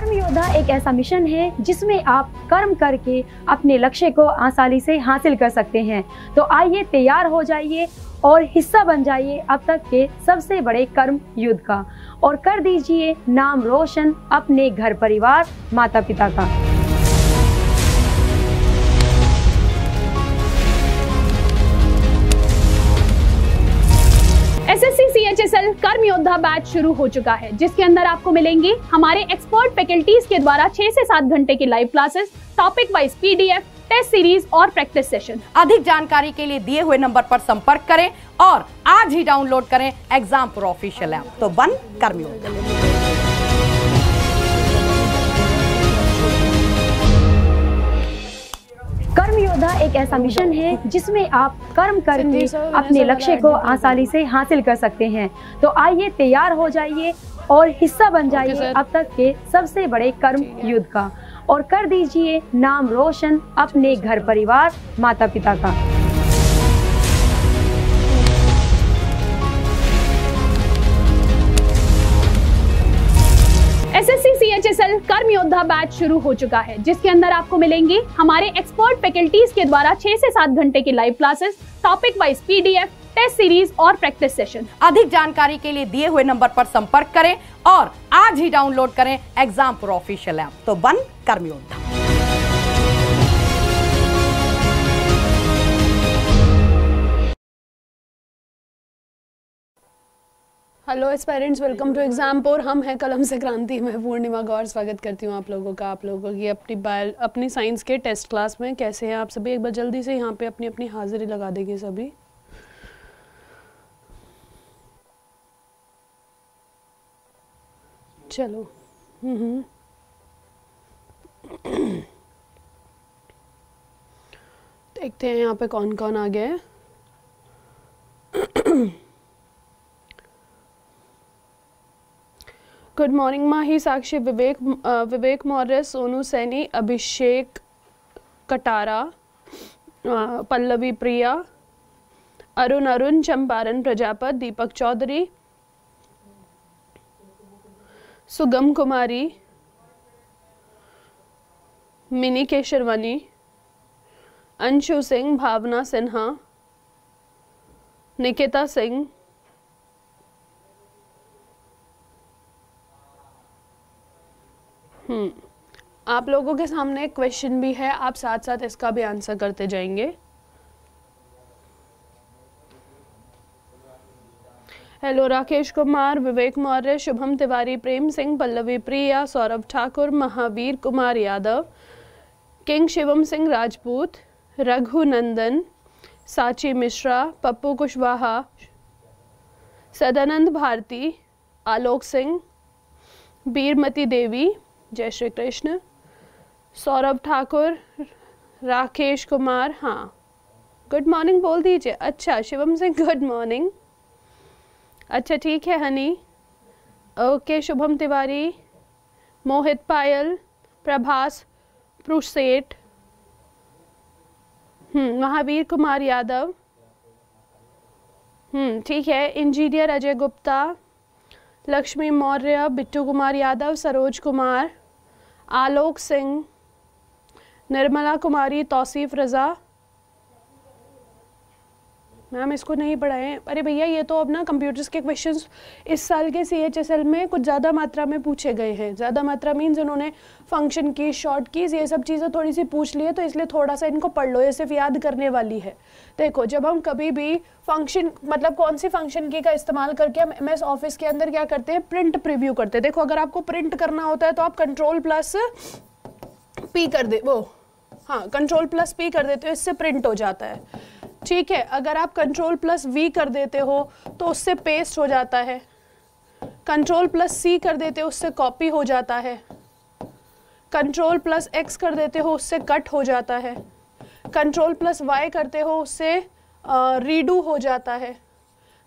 कर्म योद्धा एक ऐसा मिशन है जिसमें आप कर्म करके अपने लक्ष्य को आसानी से हासिल कर सकते हैं तो आइए तैयार हो जाइए और हिस्सा बन जाइए अब तक के सबसे बड़े कर्म युद्ध का और कर दीजिए नाम रोशन अपने घर परिवार माता पिता का बैच शुरू हो चुका है जिसके अंदर आपको मिलेंगे हमारे एक्सपर्ट फैकल्टीज के द्वारा छह से सात घंटे की live classes topic wise PDF test series और प्रैक्टिस सेशन अधिक जानकारी के लिए दिए हुए नंबर पर संपर्क करें और आज ही डाउनलोड करें एग्जाम ऑफिशियल ऐप तो बन कर्मियों कर्म योद्धा एक ऐसा मिशन है जिसमें आप कर्म करके अपने लक्ष्य को आसानी से हासिल कर सकते हैं तो आइए तैयार हो जाइए और हिस्सा बन जाइए अब तक के सबसे बड़े कर्म युद्ध का और कर दीजिए नाम रोशन अपने घर परिवार माता पिता का योद्धा बैच शुरू हो चुका है जिसके अंदर आपको मिलेंगे हमारे एक्सपर्ट फैकल्टीज के द्वारा छह से सात घंटे की live classes topic wise PDF test series और प्रैक्टिस सेशन अधिक जानकारी के लिए दिए हुए नंबर पर संपर्क करें और आज ही डाउनलोड करें एग्जाम फॉर ऑफिशियल ऐप तो बन कर्मयोद्धा hello aspirants welcome to पोर हम हैं कलम से क्रांति मैं पूर्णिमा गौर स्वागत करती हूँ आप लोगों का आप लोगों की अपनी बायल अपनी साइंस के टेस्ट क्लास में कैसे हैं आप सभी एक बार जल्दी से यहाँ पे अपनी अपनी हाजिरी लगा देंगे सभी चलो देखते हैं यहाँ पे कौन कौन आ गया है गुड मॉर्निंग माही साक्षी विवेक विवेक मौर्य सोनू सैनी अभिषेक कटारा पल्लवी प्रिया अरुण अरुण चंपारण प्रजापत दीपक चौधरी सुगम कुमारी मिनी केशरवानी अंशु सिंह भावना सिन्हा निकिता सिंह आप लोगों के सामने एक क्वेश्चन भी है आप साथ साथ इसका भी आंसर करते जाएंगे हेलो राकेश कुमार विवेक मौर्य शुभम तिवारी प्रेम सिंह पल्लवी प्रिया सौरभ ठाकुर महावीर कुमार यादव किंग शिवम सिंह राजपूत रघुनंदन साची मिश्रा पप्पू कुशवाहा सदानंद भारती आलोक सिंह बीरमती देवी जय श्री कृष्ण सौरभ ठाकुर राकेश कुमार हाँ गुड मॉर्निंग बोल दीजिए अच्छा शिवम सिंह गुड मॉर्निंग अच्छा ठीक है हनी ओके शुभम तिवारी मोहित पायल प्रभास प्रुसेठ हम्म, महावीर कुमार यादव हम्म, ठीक है इंजीनियर अजय गुप्ता लक्ष्मी मौर्य बिट्टू कुमार यादव सरोज कुमार आलोक सिंह निर्मला कुमारी तौसीफ़ रज़ा मैम इसको नहीं पढ़ाएं अरे भैया ये तो अब ना कंप्यूटर्स के क्वेश्चंस इस साल के सी में कुछ ज़्यादा मात्रा में पूछे गए हैं ज़्यादा मात्रा मीन्स उन्होंने फंक्शन की शॉर्ट कीज ये सब चीज़ें थोड़ी सी पूछ ली है तो इसलिए थोड़ा सा इनको पढ़ लो ये सिर्फ याद करने वाली है देखो जब हम कभी भी फंक्शन मतलब कौन सी फंक्शन की का इस्तेमाल करके हम एम ऑफिस के अंदर क्या करते हैं प्रिंट प्रिव्यू करते हैं देखो अगर आपको प्रिंट करना होता है तो आप कंट्रोल प्लस पी कर दे वो हाँ कंट्रोल प्लस पी कर देते हो इससे प्रिंट हो जाता है ठीक है अगर आप कंट्रोल प्लस वी कर देते हो तो उससे पेस्ट हो जाता है कंट्रोल प्लस सी कर देते हो उससे कॉपी हो जाता है कंट्रोल प्लस एक्स कर देते हो उससे कट हो जाता है कंट्रोल प्लस वाई करते हो उससे रीडू हो जाता है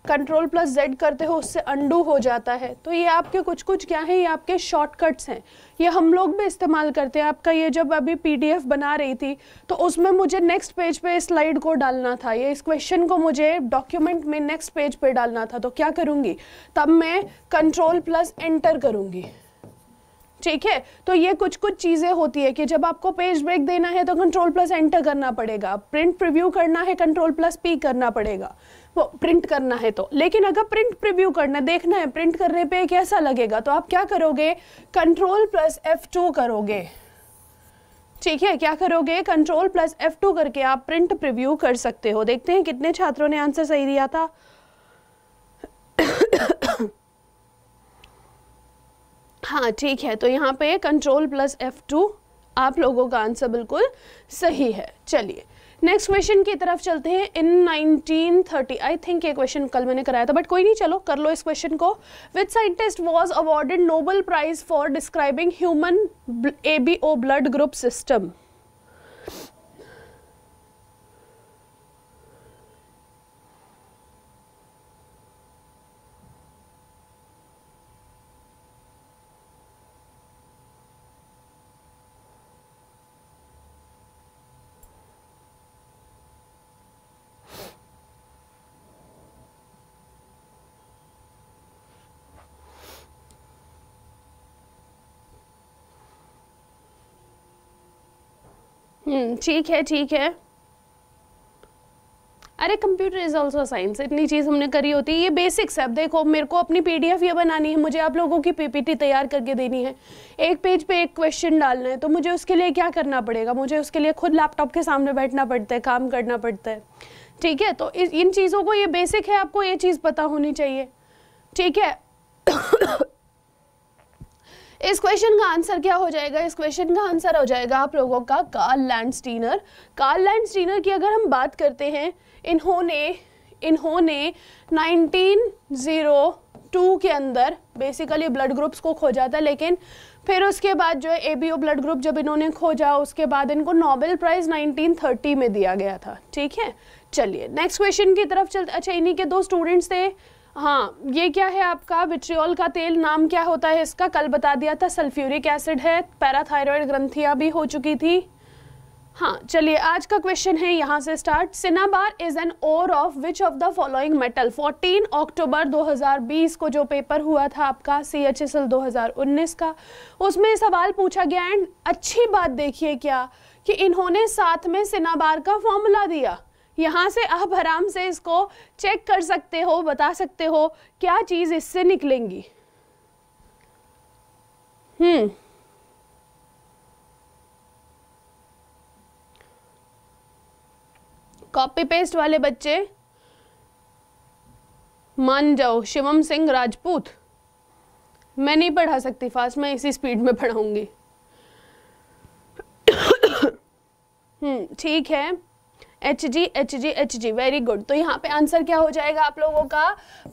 कंट्रोल प्लस जेड करते हो उससे अंडू हो जाता है तो ये आपके कुछ कुछ क्या हैं ये आपके शॉर्टकट्स हैं ये हम लोग भी इस्तेमाल करते हैं आपका ये जब अभी पीडीएफ बना रही थी तो उसमें मुझे नेक्स्ट पेज पे स्लाइड को डालना था ये इस क्वेश्चन को मुझे डॉक्यूमेंट में नेक्स्ट पेज पे डालना था तो क्या करूँगी तब मैं कंट्रोल प्लस एंटर करूँगी ठीक है तो ये कुछ कुछ चीज़ें होती है कि जब आपको पेज ब्रेक देना है तो कंट्रोल प्लस एंटर करना पड़ेगा प्रिंट प्रिव्यू करना है कंट्रोल प्लस पी करना पड़ेगा वो प्रिंट करना है तो लेकिन अगर प्रिंट प्रिव्यू करना देखना है प्रिंट करने पे कैसा लगेगा तो आप क्या करोगे कंट्रोल प्लस एफ टू करोगे ठीक है क्या करोगे कंट्रोल प्लस एफ टू करके आप प्रिंट प्रिव्यू कर सकते हो देखते हैं कितने छात्रों ने आंसर सही दिया था हाँ ठीक है तो यहाँ पे कंट्रोल प्लस एफ टू आप लोगों का आंसर बिल्कुल सही है चलिए नेक्स्ट क्वेश्चन की तरफ चलते हैं इन 1930 आई थिंक ये क्वेश्चन कल मैंने कराया था बट कोई नहीं चलो कर लो इस क्वेश्चन को which scientist was awarded Nobel Prize for describing human A B O blood group system hmm, ठीक है ठीक है अरे कंप्यूटर इज ऑल्सो साइंस इतनी चीज़ हमने करी होती है ये बेसिक्स है देखो मेरे को अपनी पीडीएफ ये बनानी है मुझे आप लोगों की पीपीटी तैयार करके देनी है एक पेज पे एक क्वेश्चन डालना है तो मुझे उसके लिए क्या करना पड़ेगा मुझे उसके लिए खुद लैपटॉप के सामने बैठना पड़ता है काम करना पड़ता है ठीक है तो इन चीज़ों को ये बेसिक है आपको ये चीज़ पता होनी चाहिए ठीक है इस क्वेश्चन का आंसर क्या हो जाएगा इस क्वेश्चन का आंसर हो जाएगा आप लोगों का Karl Landsteiner Karl Landsteiner की अगर हम बात करते हैं इन्होंने इन्होंने 1902 के अंदर बेसिकली ब्लड ग्रुप्स को खोजा था लेकिन फिर उसके बाद जो है एबीओ ब्लड ग्रुप जब इन्होंने खोजा उसके बाद इनको नोबेल प्राइज़ 1930 में दिया गया था ठीक है चलिए नेक्स्ट क्वेश्चन की तरफ चलते अच्छा इन्हीं के दो स्टूडेंट्स थे हाँ ये क्या है आपका विट्रियोल का तेल नाम क्या होता है इसका कल बता दिया था सल्फ्यूरिक एसिड है पैराथायरॉयड ग्रंथियाँ भी हो चुकी थी हाँ चलिए आज का क्वेश्चन है यहाँ से start cinnabar is an ore of which of the following metal 14 अक्टूबर 2020 को जो पेपर हुआ था आपका सी एच एस एल दो का उसमें सवाल पूछा गया एंड अच्छी बात देखिए क्या कि इन्होंने साथ में सिनाबार का फॉर्मूला दिया यहाँ से आप आराम से इसको चेक कर सकते हो बता सकते हो क्या चीज़ इससे निकलेंगी हम्म कॉपी पेस्ट वाले बच्चे मान जाओ शिवम सिंह राजपूत मैं नहीं पढ़ा सकती फास्ट मैं इसी स्पीड में पढ़ाऊंगी हम्म ठीक है H G H G H G very good तो यहाँ पे आंसर क्या हो जाएगा आप लोगों का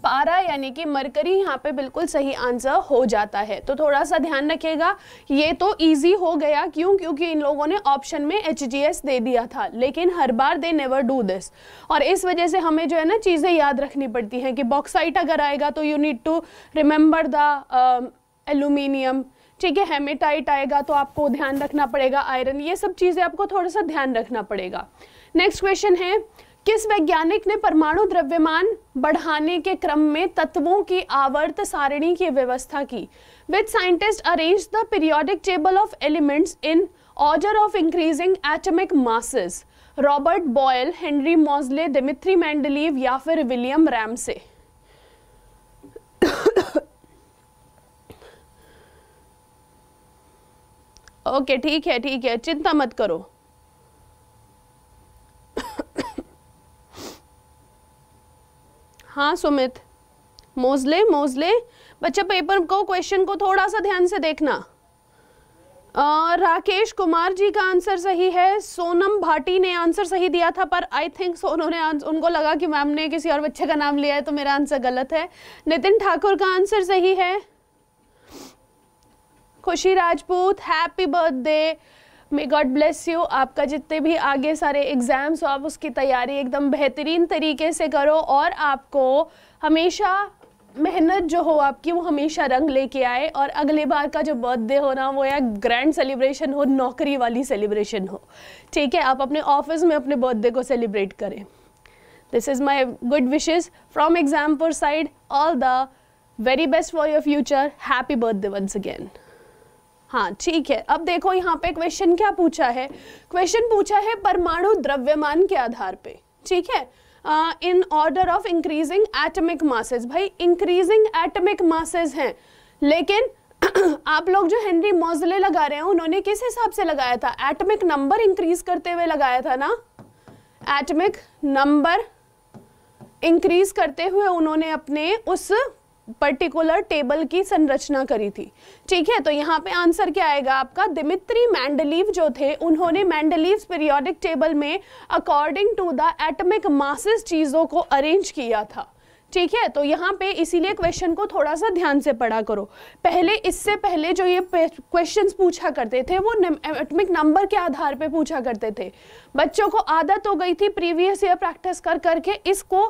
पारा यानी कि मरकरी यहाँ पे बिल्कुल सही आंसर हो जाता है तो थोड़ा सा ध्यान रखिएगा ये तो ईजी हो गया क्यों क्योंकि इन लोगों ने ऑप्शन में एच जी एस दे दिया था लेकिन हर बार दे नेवर डू दिस और इस वजह से हमें जो है ना चीज़ें याद रखनी पड़ती हैं कि बॉक्साइट अगर आएगा तो you need to remember the aluminium ठीक है हेमेटाइट आएगा तो आपको ध्यान रखना पड़ेगा आयरन ये सब चीज़ें आपको थोड़ा सा ध्यान रखना पड़ेगा नेक्स्ट क्वेश्चन है किस वैज्ञानिक ने परमाणु द्रव्यमान बढ़ाने के क्रम में तत्वों की आवर्त सारणी की व्यवस्था की with scientist arrange the periodic table of elements in order of increasing atomic masses Robert Boyle Henry Moseley Dmitri Mendeleev या फिर विलियम रैम से ओके ठीक है ठीक है चिंता मत करो हाँ सुमित मोजले मोजले बच्चा पेपर को क्वेश्चन को थोड़ा सा ध्यान से देखना आ, राकेश कुमार जी का आंसर सही है सोनम भाटी ने आंसर सही दिया था पर आई थिंक उन्होंने उनको लगा कि मैम ने किसी और बच्चे का नाम लिया है तो मेरा आंसर गलत है नितिन ठाकुर का आंसर सही है Khushi Rajput happy birthday may God bless you आपका जितने भी आगे सारे एग्ज़ाम्स हो आप उसकी तैयारी एकदम बेहतरीन तरीके से करो और आपको हमेशा मेहनत जो हो आपकी वो हमेशा रंग लेके आए और अगले बार का जो बर्थडे हो ना वो या ग्रैंड सेलिब्रेशन हो नौकरी वाली सेलिब्रेशन हो ठीक है आप अपने ऑफिस में अपने बर्थडे को सेलिब्रेट करें this is my good wishes from Exampur side all the very best for your future happy birthday once again हाँ ठीक है अब देखो यहाँ पे क्वेश्चन क्या पूछा है क्वेश्चन पूछा है परमाणु द्रव्यमान के आधार पे ठीक है in order of increasing atomic masses भाई इंक्रीजिंग एटमिक मासेज हैं लेकिन आप लोग जो हेनरी मोजले लगा रहे हैं उन्होंने किस हिसाब से लगाया था एटमिक नंबर इंक्रीज करते हुए लगाया था ना एटमिक नंबर इंक्रीज करते हुए उन्होंने अपने उस पर्टिकुलर टेबल की संरचना करी थी ठीक है तो यहाँ पे आंसर क्या आएगा आपका दिमित्री मैंडलीव जो थे उन्होंने मैंडलीव पीरियोडिक टेबल में according to the atomic masses चीज़ों को अरेंज किया था ठीक है तो यहाँ पे इसीलिए क्वेश्चन को थोड़ा सा ध्यान से पढ़ा करो पहले इससे पहले जो ये क्वेश्चंस पूछा करते थे वो एटमिक नंबर के आधार पे पूछा करते थे बच्चों को आदत हो गई थी प्रीवियस ईयर प्रैक्टिस कर करके इसको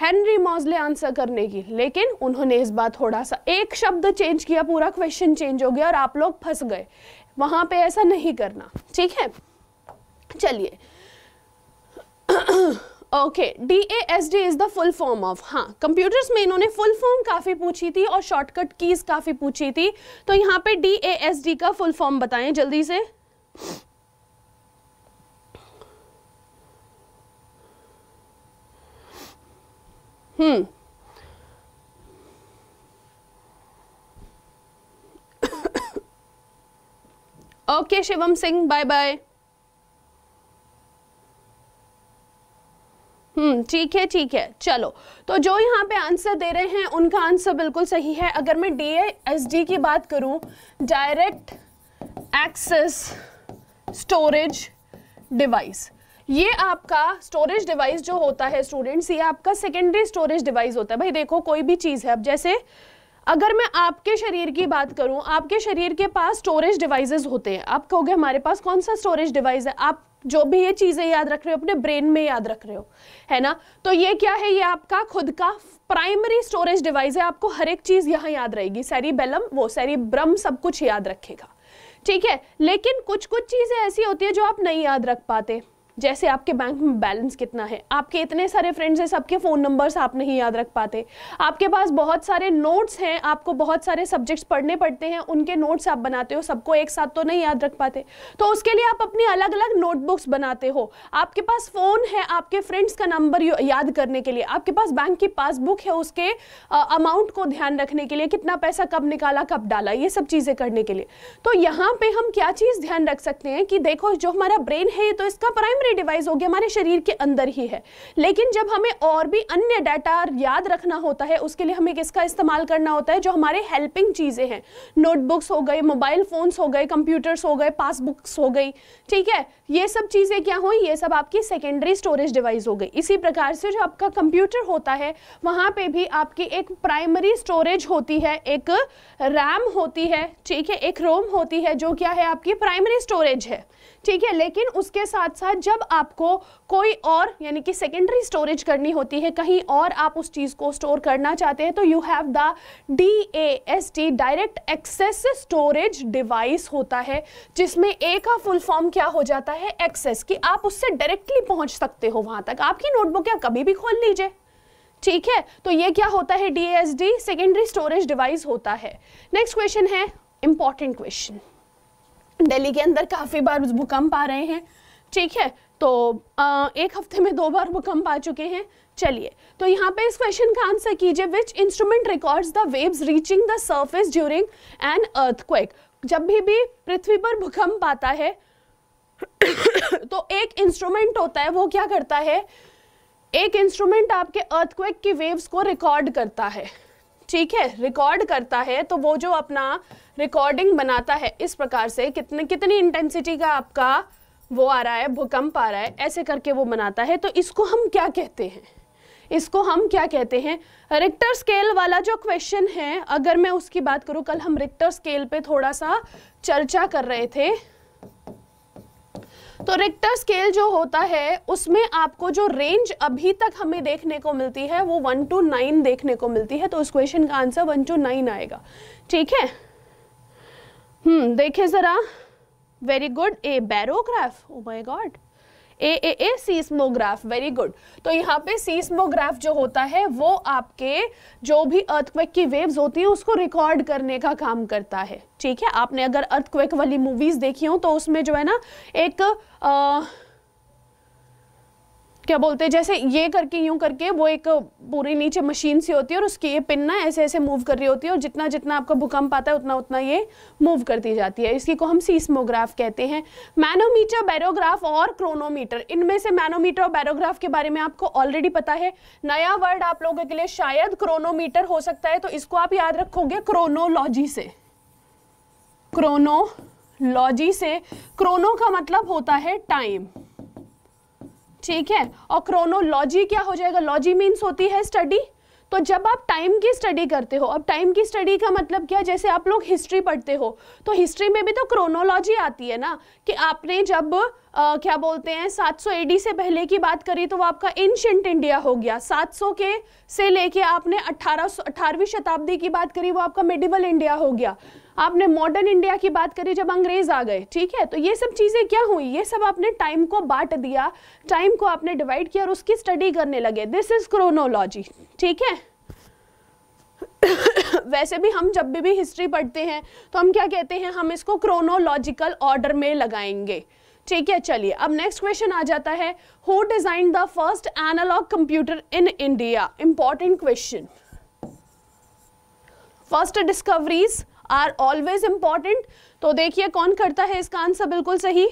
हेनरी मॉजले आंसर करने की लेकिन उन्होंने इस बार थोड़ा सा एक शब्द चेंज किया पूरा क्वेश्चन चेंज हो गया और आप लोग फंस गए वहां पे ऐसा नहीं करना ठीक है चलिए okay D A S D is the full form of हाँ कंप्यूटर्स में इन्होंने फुल फॉर्म काफ़ी पूछी थी और शॉर्टकट कीज काफ़ी पूछी थी तो यहाँ पे डी ए एस डी का फुल फॉर्म बताएं जल्दी से हम्म okay Shivam Singh bye bye हम्म ठीक है ठीक है चलो तो जो यहाँ पे आंसर दे रहे हैं उनका आंसर बिल्कुल सही है अगर मैं डी एस डी की बात करूँ डायरेक्ट एक्सेस स्टोरेज डिवाइस ये आपका स्टोरेज डिवाइस जो होता है स्टूडेंट्स ये आपका सेकेंडरी स्टोरेज डिवाइस होता है भाई देखो कोई भी चीज़ है अब जैसे अगर मैं आपके शरीर की बात करूं आपके शरीर के पास स्टोरेज डिवाइसेस होते हैं आप कहोगे हमारे पास कौन सा स्टोरेज डिवाइस है आप जो भी ये चीज़ें याद रख रहे हो अपने ब्रेन में याद रख रहे हो है ना तो ये क्या है ये आपका खुद का प्राइमरी स्टोरेज डिवाइस है आपको हर एक चीज़ यहाँ याद रहेगी बेलम वो ब्रम सब कुछ याद रखेगा ठीक है लेकिन कुछ कुछ चीज़ें ऐसी होती है जो आप नहीं याद रख पाते जैसे आपके बैंक में बैलेंस कितना है आपके इतने सारे फ्रेंड्स हैं सबके फ़ोन नंबर्स आप नहीं याद रख पाते आपके पास बहुत सारे नोट्स हैं आपको बहुत सारे सब्जेक्ट्स पढ़ने पड़ते हैं उनके नोट्स आप बनाते हो सबको एक साथ तो नहीं याद रख पाते तो उसके लिए आप अपनी अलग अलग नोटबुक्स बनाते हो आपके पास फ़ोन है आपके फ्रेंड्स का नंबर याद करने के लिए आपके पास बैंक की पासबुक है उसके अमाउंट को ध्यान रखने के लिए कितना पैसा कब निकाला कब डाला ये सब चीज़ें करने के लिए तो यहाँ पे हम क्या चीज़ ध्यान रख सकते हैं कि देखो जो हमारा ब्रेन है तो इसका प्राइमरी ही डिवाइस होगी हमारे शरीर के अंदर ही है लेकिन जब हमें और भी अन्य डाटा याद रखना होता है उसके लिए हमें किसका इस्तेमाल करना होता है जो हमारे हेल्पिंग चीज़ें हैं नोटबुक्स हो गए मोबाइल फ़ोन्स हो गए कंप्यूटर्स हो गए पासबुक्स हो गई ठीक है ये सब चीज़ें क्या हुई ये सब आपकी सेकेंडरी स्टोरेज डिवाइस हो गई इसी प्रकार से जो आपका कंप्यूटर होता है वहाँ पर भी आपकी एक प्राइमरी स्टोरेज होती है एक रैम होती है ठीक है एक रोम होती है जो क्या है आपकी प्राइमरी स्टोरेज है ठीक है लेकिन उसके साथ साथ जब आपको कोई और यानी कि सेकेंडरी स्टोरेज करनी होती है कहीं और आप उस चीज़ को स्टोर करना चाहते हैं तो you have the D A S T direct access storage device होता है जिसमें ए का फुल फॉर्म क्या हो जाता है एक्सेस कि आप उससे डायरेक्टली पहुंच सकते हो वहां तक आपकी नोटबुक आप कभी भी खोल लीजिए ठीक है तो ये क्या होता है D S D secondary storage device होता है नेक्स्ट क्वेश्चन है इंपॉर्टेंट क्वेश्चन दिल्ली के अंदर काफ़ी बार भूकंप आ रहे हैं ठीक है तो आ, एक हफ्ते में दो बार भूकंप आ चुके हैं चलिए तो यहाँ पे इस क्वेश्चन का आंसर कीजिए which instrument records the waves reaching the surface during an earth जब भी भी पृथ्वी पर भूकंप आता है तो एक इंस्ट्रूमेंट होता है वो क्या करता है एक इंस्ट्रूमेंट आपके अर्थक्वेक की वेव्स को रिकॉर्ड करता है ठीक है रिकॉर्ड करता है तो वो जो अपना रिकॉर्डिंग बनाता है इस प्रकार से कितने कितनी इंटेंसिटी का आपका वो आ रहा है भूकंप आ रहा है ऐसे करके वो बनाता है तो इसको हम क्या कहते हैं इसको हम क्या कहते हैं रिक्टर स्केल वाला जो क्वेश्चन है अगर मैं उसकी बात करूं कल हम रिक्टर स्केल पे थोड़ा सा चर्चा कर रहे थे तो रिक्टर स्केल जो होता है उसमें आपको जो रेंज अभी तक हमें देखने को मिलती है वो वन टू नाइन देखने को मिलती है तो उस क्वेश्चन का आंसर वन टू नाइन आएगा ठीक है हम्म देखे ज़रा very good A barograph oh my God A A A seismograph very good तो यहाँ पे सीस्मोग्राफ जो होता है वो आपके जो भी अर्थक्वेक की वेव्स होती है उसको रिकॉर्ड करने का काम करता है ठीक है आपने अगर अर्थक्वेक वाली मूवीज देखी हो तो उसमें जो है ना एक आ, क्या बोलते हैं जैसे ये करके यूं करके वो एक पूरी नीचे मशीन सी होती है और उसकी ये पिन ना ऐसे ऐसे मूव कर रही होती है और जितना जितना आपका भूकंप आता है उतना उतना ये मूव करती जाती है इसी को हम सीस्मोग्राफ कहते हैं मैनोमीटर बैरोग्राफ और क्रोनोमीटर इनमें से मैनोमीटर और बैरोग्राफ के बारे में आपको ऑलरेडी पता है नया वर्ड आप लोगों के लिए शायद क्रोनोमीटर हो सकता है तो इसको आप याद रखोगे क्रोनोलॉजी से क्रोनोलॉजी से क्रोनो का मतलब होता है टाइम ठीक है और क्रोनोलॉजी क्या हो जाएगा लॉजी मीन्स होती है स्टडी तो जब आप टाइम की स्टडी करते हो अब टाइम की स्टडी का मतलब क्या जैसे आप लोग हिस्ट्री पढ़ते हो तो हिस्ट्री में भी तो क्रोनोलॉजी आती है ना कि आपने जब आ, क्या बोलते हैं 700 एडी से पहले की बात करी तो वो आपका एंशंट इंडिया हो गया 700 के से लेके आपने 1800 अठारहवीं शताब्दी की बात करी वो आपका मिडिवल इंडिया हो गया आपने मॉडर्न इंडिया की बात करी जब अंग्रेज आ गए ठीक है तो ये सब चीज़ें क्या हुई ये सब आपने टाइम को बांट दिया टाइम को आपने डिवाइड किया और उसकी स्टडी करने लगे दिस इज क्रोनोलॉजी ठीक है वैसे भी हम जब भी, भी हिस्ट्री पढ़ते हैं तो हम क्या कहते हैं हम इसको क्रोनोलॉजिकल ऑर्डर में लगाएंगे ठीक है चलिए अब नेक्स्ट क्वेश्चन आ जाता है who design the first analogue computer in India important question first discoveries are always important तो देखिए कौन करता है इसका आंसर बिल्कुल सही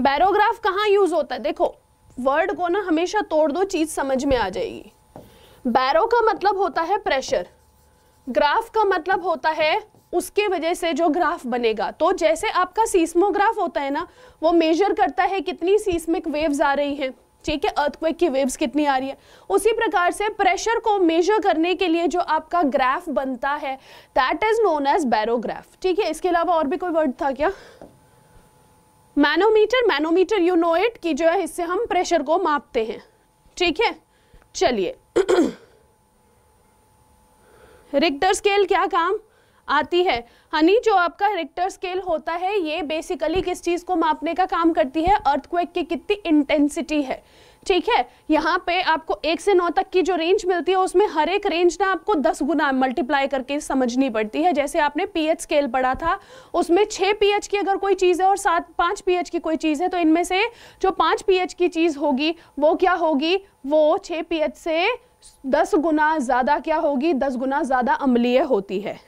बैरोग्राफ कहाँ यूज होता है देखो वर्ड को ना हमेशा तोड़ दो चीज समझ में आ जाएगी बैरो का मतलब होता है प्रेशर ग्राफ का मतलब होता है उसके वजह से जो ग्राफ बनेगा तो जैसे आपका सीस्मोग्राफ होता है ना वो मेजर करता है कितनी सीस्मिक वेव्स आ रही हैं ठीक है अर्थक्वेक की वेव्स कितनी आ रही है उसी प्रकार से प्रेशर को मेजर करने के लिए जो आपका ग्राफ बनता है that is known as barograph ठीक है इसके अलावा और भी कोई वर्ड था क्या manometer manometer you know it कि जो है इससे हम प्रेशर को मापते हैं ठीक है चलिए रिक्टर स्केल क्या काम आती है हनी जो आपका रिक्टर स्केल होता है ये बेसिकली किस चीज़ को मापने का काम करती है अर्थक्वेक की कितनी इंटेंसिटी है ठीक है यहाँ पे आपको एक से नौ तक की जो रेंज मिलती है उसमें हर एक रेंज ना आपको दस गुना मल्टीप्लाई करके समझनी पड़ती है जैसे आपने पीएच स्केल पढ़ा था उसमें छः पीएच की अगर कोई चीज़ है और सात पाँच पीएच की कोई चीज़ है तो इनमें से जो पाँच पीएच की चीज़ होगी वो क्या होगी वो छः पीएच से दस गुना ज़्यादा क्या होगी दस गुना ज़्यादा अम्लीय होती है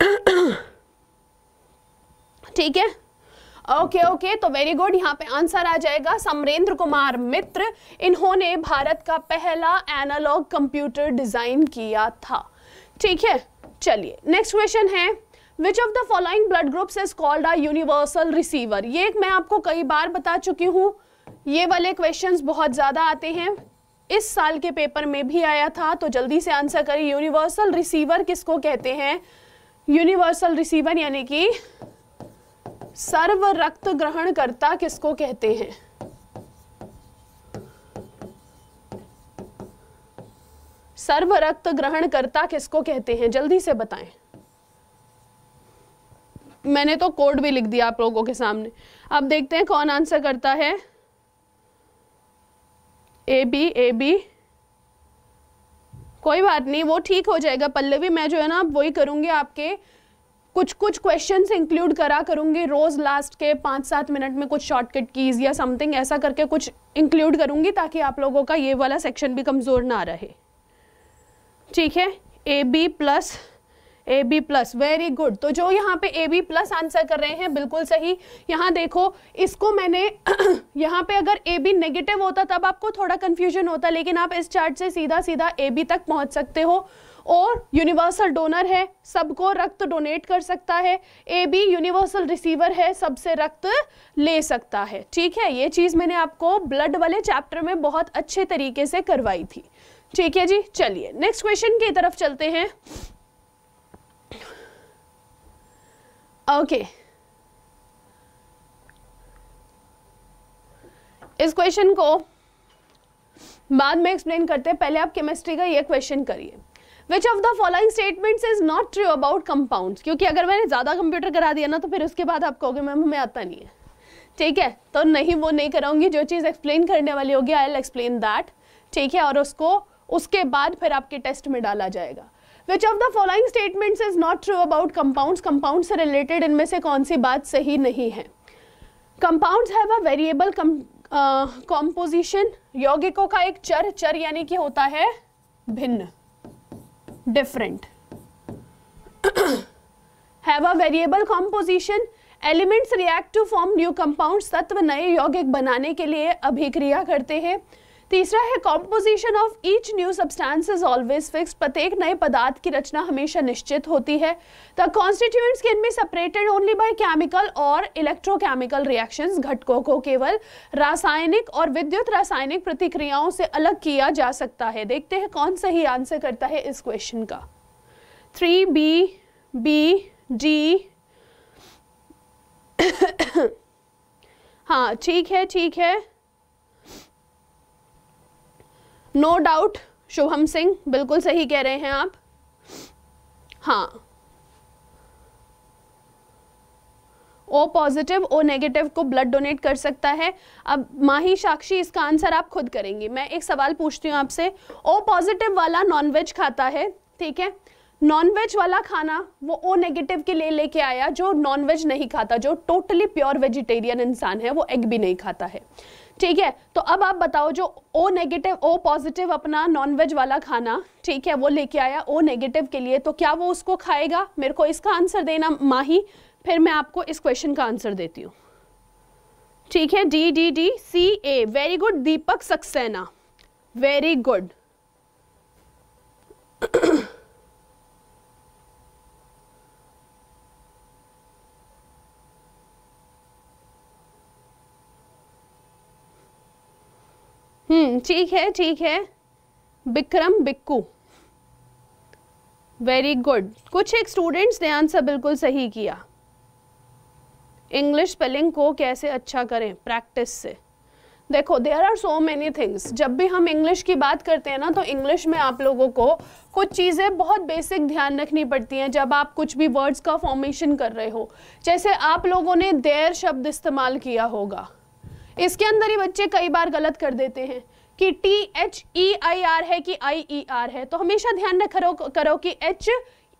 ठीक है ओके okay, ओके okay, तो वेरी गुड यहाँ पे आंसर आ जाएगा समरेंद्र कुमार मित्र इन्होंने भारत का पहला एनालॉग कंप्यूटर डिजाइन किया था ठीक है चलिए नेक्स्ट क्वेश्चन है which of the following blood groups is called a universal receiver ये मैं आपको कई बार बता चुकी हूँ ये वाले क्वेश्चंस बहुत ज़्यादा आते हैं इस साल के पेपर में भी आया था तो जल्दी से आंसर करें यूनिवर्सल रिसीवर किसको कहते हैं यूनिवर्सल रिसीवर यानी कि सर्व रक्त ग्रहण करता किसको कहते हैं सर्व रक्त ग्रहण करता किसको कहते हैं जल्दी से बताएं मैंने तो कोड भी लिख दिया आप लोगों के सामने अब देखते हैं कौन आंसर करता है ए बी ए बी कोई बात नहीं वो ठीक हो जाएगा पल्लवी मैं जो है ना वही करूँगी आपके कुछ कुछ क्वेश्चन इंक्लूड करा करूँगी रोज़ लास्ट के पाँच सात मिनट में कुछ शॉर्टकट कीज या समथिंग ऐसा करके कुछ इंक्लूड करूँगी ताकि आप लोगों का ये वाला सेक्शन भी कमज़ोर ना रहे ठीक है A B plus A B plus very good तो जो यहाँ पे ए बी प्लस आंसर कर रहे हैं बिल्कुल सही यहाँ देखो इसको मैंने यहाँ पे अगर ए बी नेगेटिव होता तब आपको थोड़ा कन्फ्यूजन होता लेकिन आप इस चार्ट से सीधा सीधा ए बी तक पहुँच सकते हो और यूनिवर्सल डोनर है सबको रक्त डोनेट कर सकता है ए बी यूनिवर्सल रिसीवर है सबसे रक्त ले सकता है ठीक है ये चीज़ मैंने आपको ब्लड वाले चैप्टर में बहुत अच्छे तरीके से करवाई थी ठीक है जी चलिए नेक्स्ट क्वेश्चन की तरफ चलते हैं okay इस क्वेश्चन को बाद में एक्सप्लेन करते हैं पहले आप केमिस्ट्री का ये क्वेश्चन करिए which of the following statements is not true about compounds क्योंकि अगर मैंने ज़्यादा कंप्यूटर करा दिया ना तो फिर उसके बाद आप कहोगे मैम हमें आता नहीं है ठीक है तो नहीं वो नहीं कराऊंगी जो चीज़ एक्सप्लेन करने वाली होगी आई एल एक्सप्लेन दैट ठीक है और उसको उसके बाद फिर आपके टेस्ट में डाला जाएगा which of the following statements is not true about compounds compound से रिलेटेड इनमें से कौन सी बात सही नहीं है compounds have a variable composition यौगिकों का एक चर चर यानी कि होता है भिन्न different have a variable composition elements react to form new compounds तत्व नए यौगिक बनाने के लिए अभिक्रिया करते हैं तीसरा है composition of each new substance is always fix प्रत्येक नए पदार्थ की रचना हमेशा निश्चित होती है the constituents can be separated only by chemical और इलेक्ट्रोकेमिकल रिएक्शंस घटकों को केवल रासायनिक और विद्युत रासायनिक प्रतिक्रियाओं से अलग किया जा सकता है देखते हैं कौन सा ही आंसर करता है इस क्वेश्चन का थ्री बी बी डी हाँ ठीक है ठीक है नो डाउट शुभम सिंह बिल्कुल सही कह रहे हैं आप हाँ ओ पॉजिटिव ओ नेगेटिव को ब्लड डोनेट कर सकता है अब माही साक्षी इसका आंसर आप खुद करेंगी मैं एक सवाल पूछती हूँ आपसे ओ पॉजिटिव वाला नॉनवेज खाता है ठीक है नॉनवेज वाला खाना वो ओ नेगेटिव के लिए लेके आया जो नॉनवेज नहीं खाता जो टोटली प्योर वेजिटेरियन इंसान है वो एग भी नहीं खाता है ठीक है तो अब आप बताओ जो ओ नेगेटिव ओ पॉजिटिव अपना नॉनवेज वाला खाना ठीक है वो लेके आया ओ नेगेटिव के लिए तो क्या वो उसको खाएगा मेरे को इसका आंसर देना माही फिर मैं आपको इस क्वेश्चन का आंसर देती हूँ ठीक है D D D C A very good Deepak Saxena very good हम्म, ठीक है ठीक है बिक्रम बिक्कू वेरी गुड कुछ एक स्टूडेंट्स ने आंसर बिल्कुल सही किया इंग्लिश स्पेलिंग को कैसे अच्छा करें प्रैक्टिस से देखो there are so many things जब भी हम इंग्लिश की बात करते हैं ना तो इंग्लिश में आप लोगों को कुछ चीज़ें बहुत बेसिक ध्यान रखनी पड़ती हैं जब आप कुछ भी वर्ड्स का फॉर्मेशन कर रहे हो जैसे आप लोगों ने देर शब्द इस्तेमाल किया होगा इसके अंदर ही बच्चे कई बार गलत कर देते हैं कि T H E I R है कि आई ई आर है तो हमेशा ध्यान रखो करो कि एच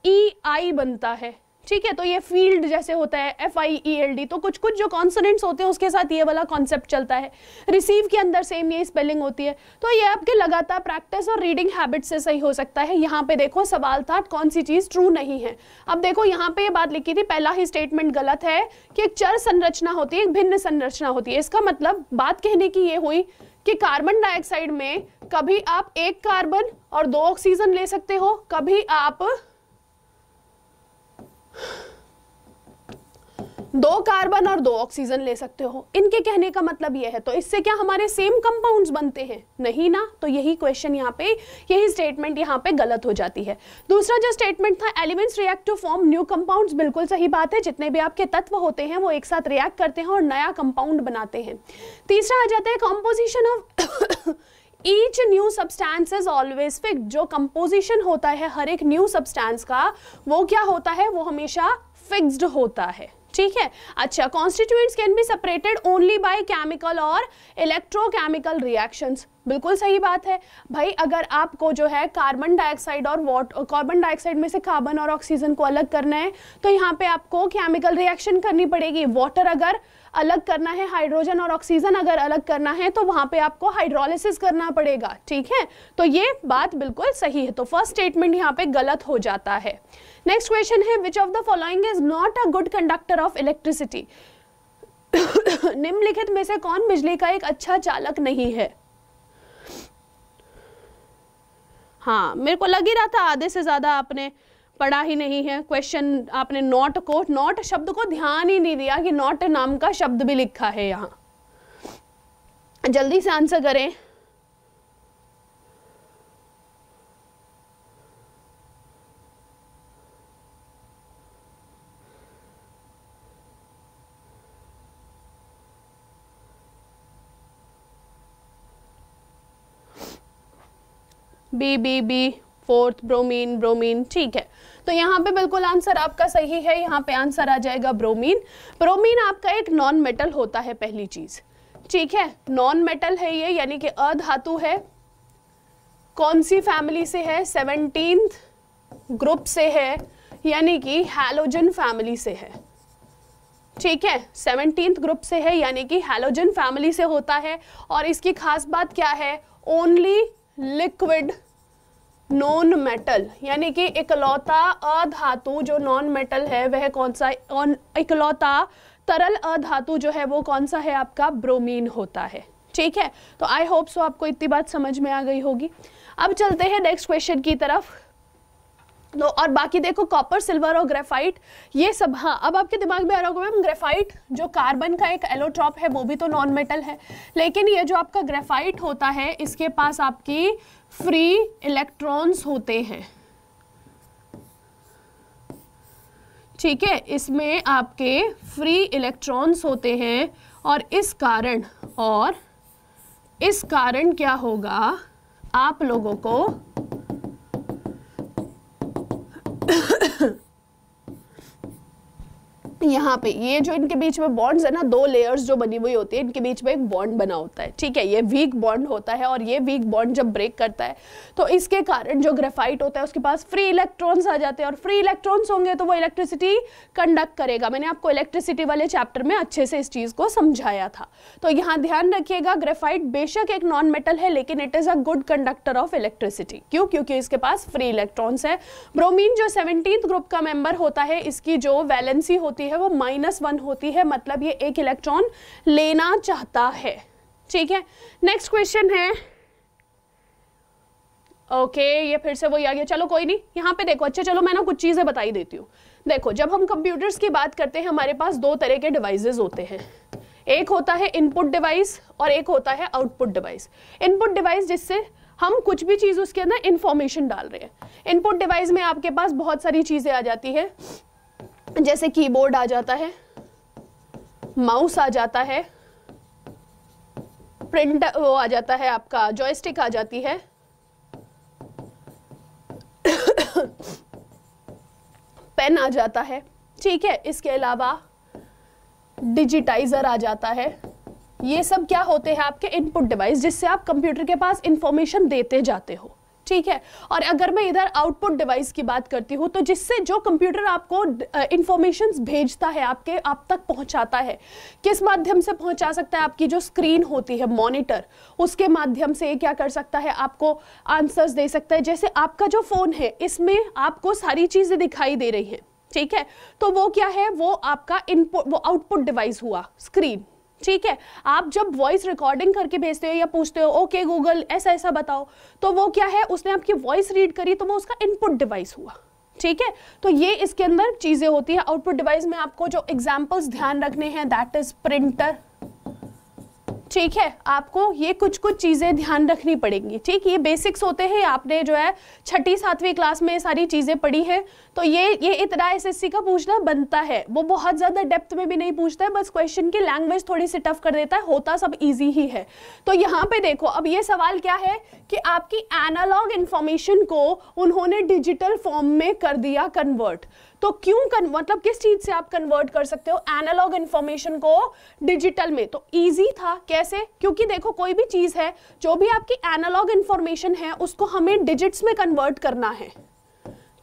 ई आई बनता है ठीक है तो ये फील्ड जैसे होता है F I E L D तो कुछ कुछ जो कॉन्सनेंट्स होते हैं उसके साथ ये वाला कॉन्सेप्ट चलता है रिसीव के अंदर सेम ये स्पेलिंग होती है तो ये आपके लगातार प्रैक्टिस और रीडिंग हैबिट से सही हो सकता है यहाँ पे देखो सवाल था कौन सी चीज़ ट्रू नहीं है अब देखो यहाँ पे ये बात लिखी थी पहला ही स्टेटमेंट गलत है कि एक चर संरचना होती है एक भिन्न संरचना होती है इसका मतलब बात कहने की ये हुई कि कार्बन डाइऑक्साइड में कभी आप एक कार्बन और दो ऑक्सीजन ले सकते हो कभी आप दो कार्बन और दो ऑक्सीजन ले सकते हो इनके कहने का मतलब यह है तो इससे क्या हमारे सेम कंपाउंड्स बनते हैं नहीं ना तो यही क्वेश्चन यहाँ पे यही स्टेटमेंट यहाँ पे गलत हो जाती है दूसरा जो स्टेटमेंट था elements react to form new compounds बिल्कुल सही बात है जितने भी आपके तत्व होते हैं वो एक साथ रिएक्ट करते हैं और नया कंपाउंड बनाते हैं तीसरा आ जाता है composition of each new substance is always fix जो कंपोजिशन होता है हर एक न्यू सब्सटेंस का वो क्या होता है वो हमेशा फिक्स्ड होता है ठीक है अच्छा constituents can be separated only by chemical और इलेक्ट्रोकेमिकल रिएक्शंस बिल्कुल सही बात है भाई अगर आपको जो है कार्बन डाइऑक्साइड और वाटर कार्बन डाइऑक्साइड में से कार्बन और ऑक्सीजन को अलग करना है तो यहाँ पे आपको केमिकल रिएक्शन करनी पड़ेगी वाटर अगर अलग करना है हाइड्रोजन और ऑक्सीजन अगर अलग करना है तो वहां पे आपको हाइड्रोलिसिस करना पड़ेगा ठीक है तो ये बात बिल्कुल सही है तो फर्स्ट स्टेटमेंट यहाँ पे गलत हो जाता है नेक्स्ट क्वेश्चन है which of the following is not a good conductor of electricity निम्नलिखित में से कौन बिजली का एक अच्छा चालक नहीं है हाँ मेरे को लग ही रहा था आधे से ज़्यादा आपने पढ़ा ही नहीं है क्वेश्चन आपने नॉट को नॉट शब्द को ध्यान ही नहीं दिया कि नॉट नाम का शब्द भी लिखा है यहाँ जल्दी से आंसर करें B B B fourth bromine bromine ठीक है तो यहाँ पे बिल्कुल आंसर आपका सही है यहाँ पे आंसर आ जाएगा ब्रोमीन ब्रोमीन आपका एक नॉन मेटल होता है पहली चीज़ ठीक है नॉन मेटल है ये यानी कि अधातु है कौन सी फैमिली से है सेवनटीन ग्रुप से है यानी कि हेलोजन फैमिली से है ठीक है सेवनटीन ग्रुप से है यानी कि हेलोजन फैमिली से होता है और इसकी खास बात क्या है ओनली लिक्विड नॉन मेटल यानी कि इकलौता अधातु जो नॉन मेटल है वह कौन सा इकलौता तरल अधातु जो है वो कौन सा है आपका ब्रोमीन होता है ठीक है तो आई होप सो आपको इतनी बात समझ में आ गई होगी अब चलते हैं नेक्स्ट क्वेश्चन की तरफ तो और बाकी देखो कॉपर सिल्वर और ग्रेफाइट ये सब हाँ अब आपके दिमाग में आ रहा होगा मैम ग्रेफाइट जो कार्बन का एक एलोट्रॉप है वो भी तो नॉन मेटल है लेकिन ये जो आपका ग्रेफाइट होता है इसके पास आपकी फ्री इलेक्ट्रॉन्स होते हैं ठीक है इसमें आपके फ्री इलेक्ट्रॉन्स होते हैं और इस कारण और इस कारण क्या होगा आप लोगों को यहाँ पे ये जो इनके बीच में बॉन्ड्स है ना दो लेयर्स जो बनी हुई होती है इनके बीच में एक बॉन्ड बना होता है ठीक है ये वीक बॉन्ड होता है और ये वीक बॉन्ड जब ब्रेक करता है तो इसके कारण जो ग्रेफाइट होता है उसके पास फ्री इलेक्ट्रॉन्स आ जाते हैं और फ्री इलेक्ट्रॉन्स होंगे तो वो इलेक्ट्रिसिटी कंडक्ट करेगा मैंने आपको इलेक्ट्रिसिटी वाले चैप्टर में अच्छे से इस चीज़ को समझाया था तो यहाँ ध्यान रखिएगा ग्रेफाइट बेशक एक नॉन मेटल है लेकिन it is a good conductor of electricity क्यों क्योंकि इसके पास फ्री इलेक्ट्रॉन्स है ब्रोमीन जो सेवनटीन ग्रुप का मेंबर होता है इसकी जो वैलेंसी होती है है वो माइनस वन होती है मतलब ये एक इलेक्ट्रॉन लेना चाहता है ठीक है नेक्स्ट क्वेश्चन है ओके okay, ये फिर से वही आ गया चलो कोई नहीं यहाँ पे देखो अच्छा चलो मैं ना कुछ चीज़ें बताई देती हूँ देखो जब हम कंप्यूटर्स की बात करते हैं हमारे पास दो तरह के डिवाइसेस होते हैं एक होता है इनपुट डिवाइस और एक होता है आउटपुट डिवाइस इनपुट डिवाइस जिससे हम कुछ भी चीज़ उसके अंदर इंफॉर्मेशन डाल रहे हैं इनपुट डिवाइस में आपके पास बहुत सारी चीज़ें आ जाती है जैसे कीबोर्ड आ जाता है माउस आ जाता है प्रिंट वो आ जाता है आपका जॉयस्टिक आ जाती है पेन आ जाता है ठीक है इसके अलावा डिजिटाइज़र आ जाता है ये सब क्या होते हैं आपके इनपुट डिवाइस जिससे आप कंप्यूटर के पास इंफॉर्मेशन देते जाते हो ठीक है और अगर मैं इधर आउटपुट डिवाइस की बात करती हूँ तो जिससे जो कंप्यूटर आपको इंफॉर्मेशन भेजता है आपके आप तक पहुँचाता है किस माध्यम से पहुँचा सकता है आपकी जो स्क्रीन होती है मॉनिटर उसके माध्यम से क्या कर सकता है आपको आंसर्स दे सकता है जैसे आपका जो फ़ोन है इसमें आपको सारी चीज़ें दिखाई दे रही हैं ठीक है तो वो क्या है वो आपका इनपुट वो आउटपुट डिवाइस हुआ स्क्रीन ठीक है आप जब वॉइस रिकॉर्डिंग करके भेजते हो या पूछते हो ओके गूगल ऐसा ऐसा बताओ तो वो क्या है उसने आपकी वॉइस रीड करी तो वो उसका इनपुट डिवाइस हुआ ठीक है तो ये इसके अंदर चीज़ें होती है आउटपुट डिवाइस में आपको जो एग्जाम्पल्स ध्यान रखने हैं दैट इज प्रिंटर ठीक है आपको ये कुछ कुछ चीज़ें ध्यान रखनी पड़ेंगी ठीक ये बेसिक्स होते हैं आपने जो है छठी सातवीं क्लास में ये सारी चीज़ें पढ़ी हैं तो ये ये इतना एसएससी का पूछना बनता है वो बहुत ज़्यादा डेप्थ में भी नहीं पूछता है बस क्वेश्चन की लैंग्वेज थोड़ी सी टफ कर देता है होता सब ईजी ही है तो यहाँ पे देखो अब ये सवाल क्या है कि आपकी एनालॉग इन्फॉर्मेशन को उन्होंने डिजिटल फॉर्म में कर दिया कन्वर्ट तो क्यों कन, मतलब किस चीज से आप कन्वर्ट कर सकते हो एनालॉग इन्फॉर्मेशन को डिजिटल में तो ईजी था कैसे क्योंकि देखो कोई भी चीज है जो भी आपकी एनालॉग इन्फॉर्मेशन है उसको हमें डिजिट्स में कन्वर्ट करना है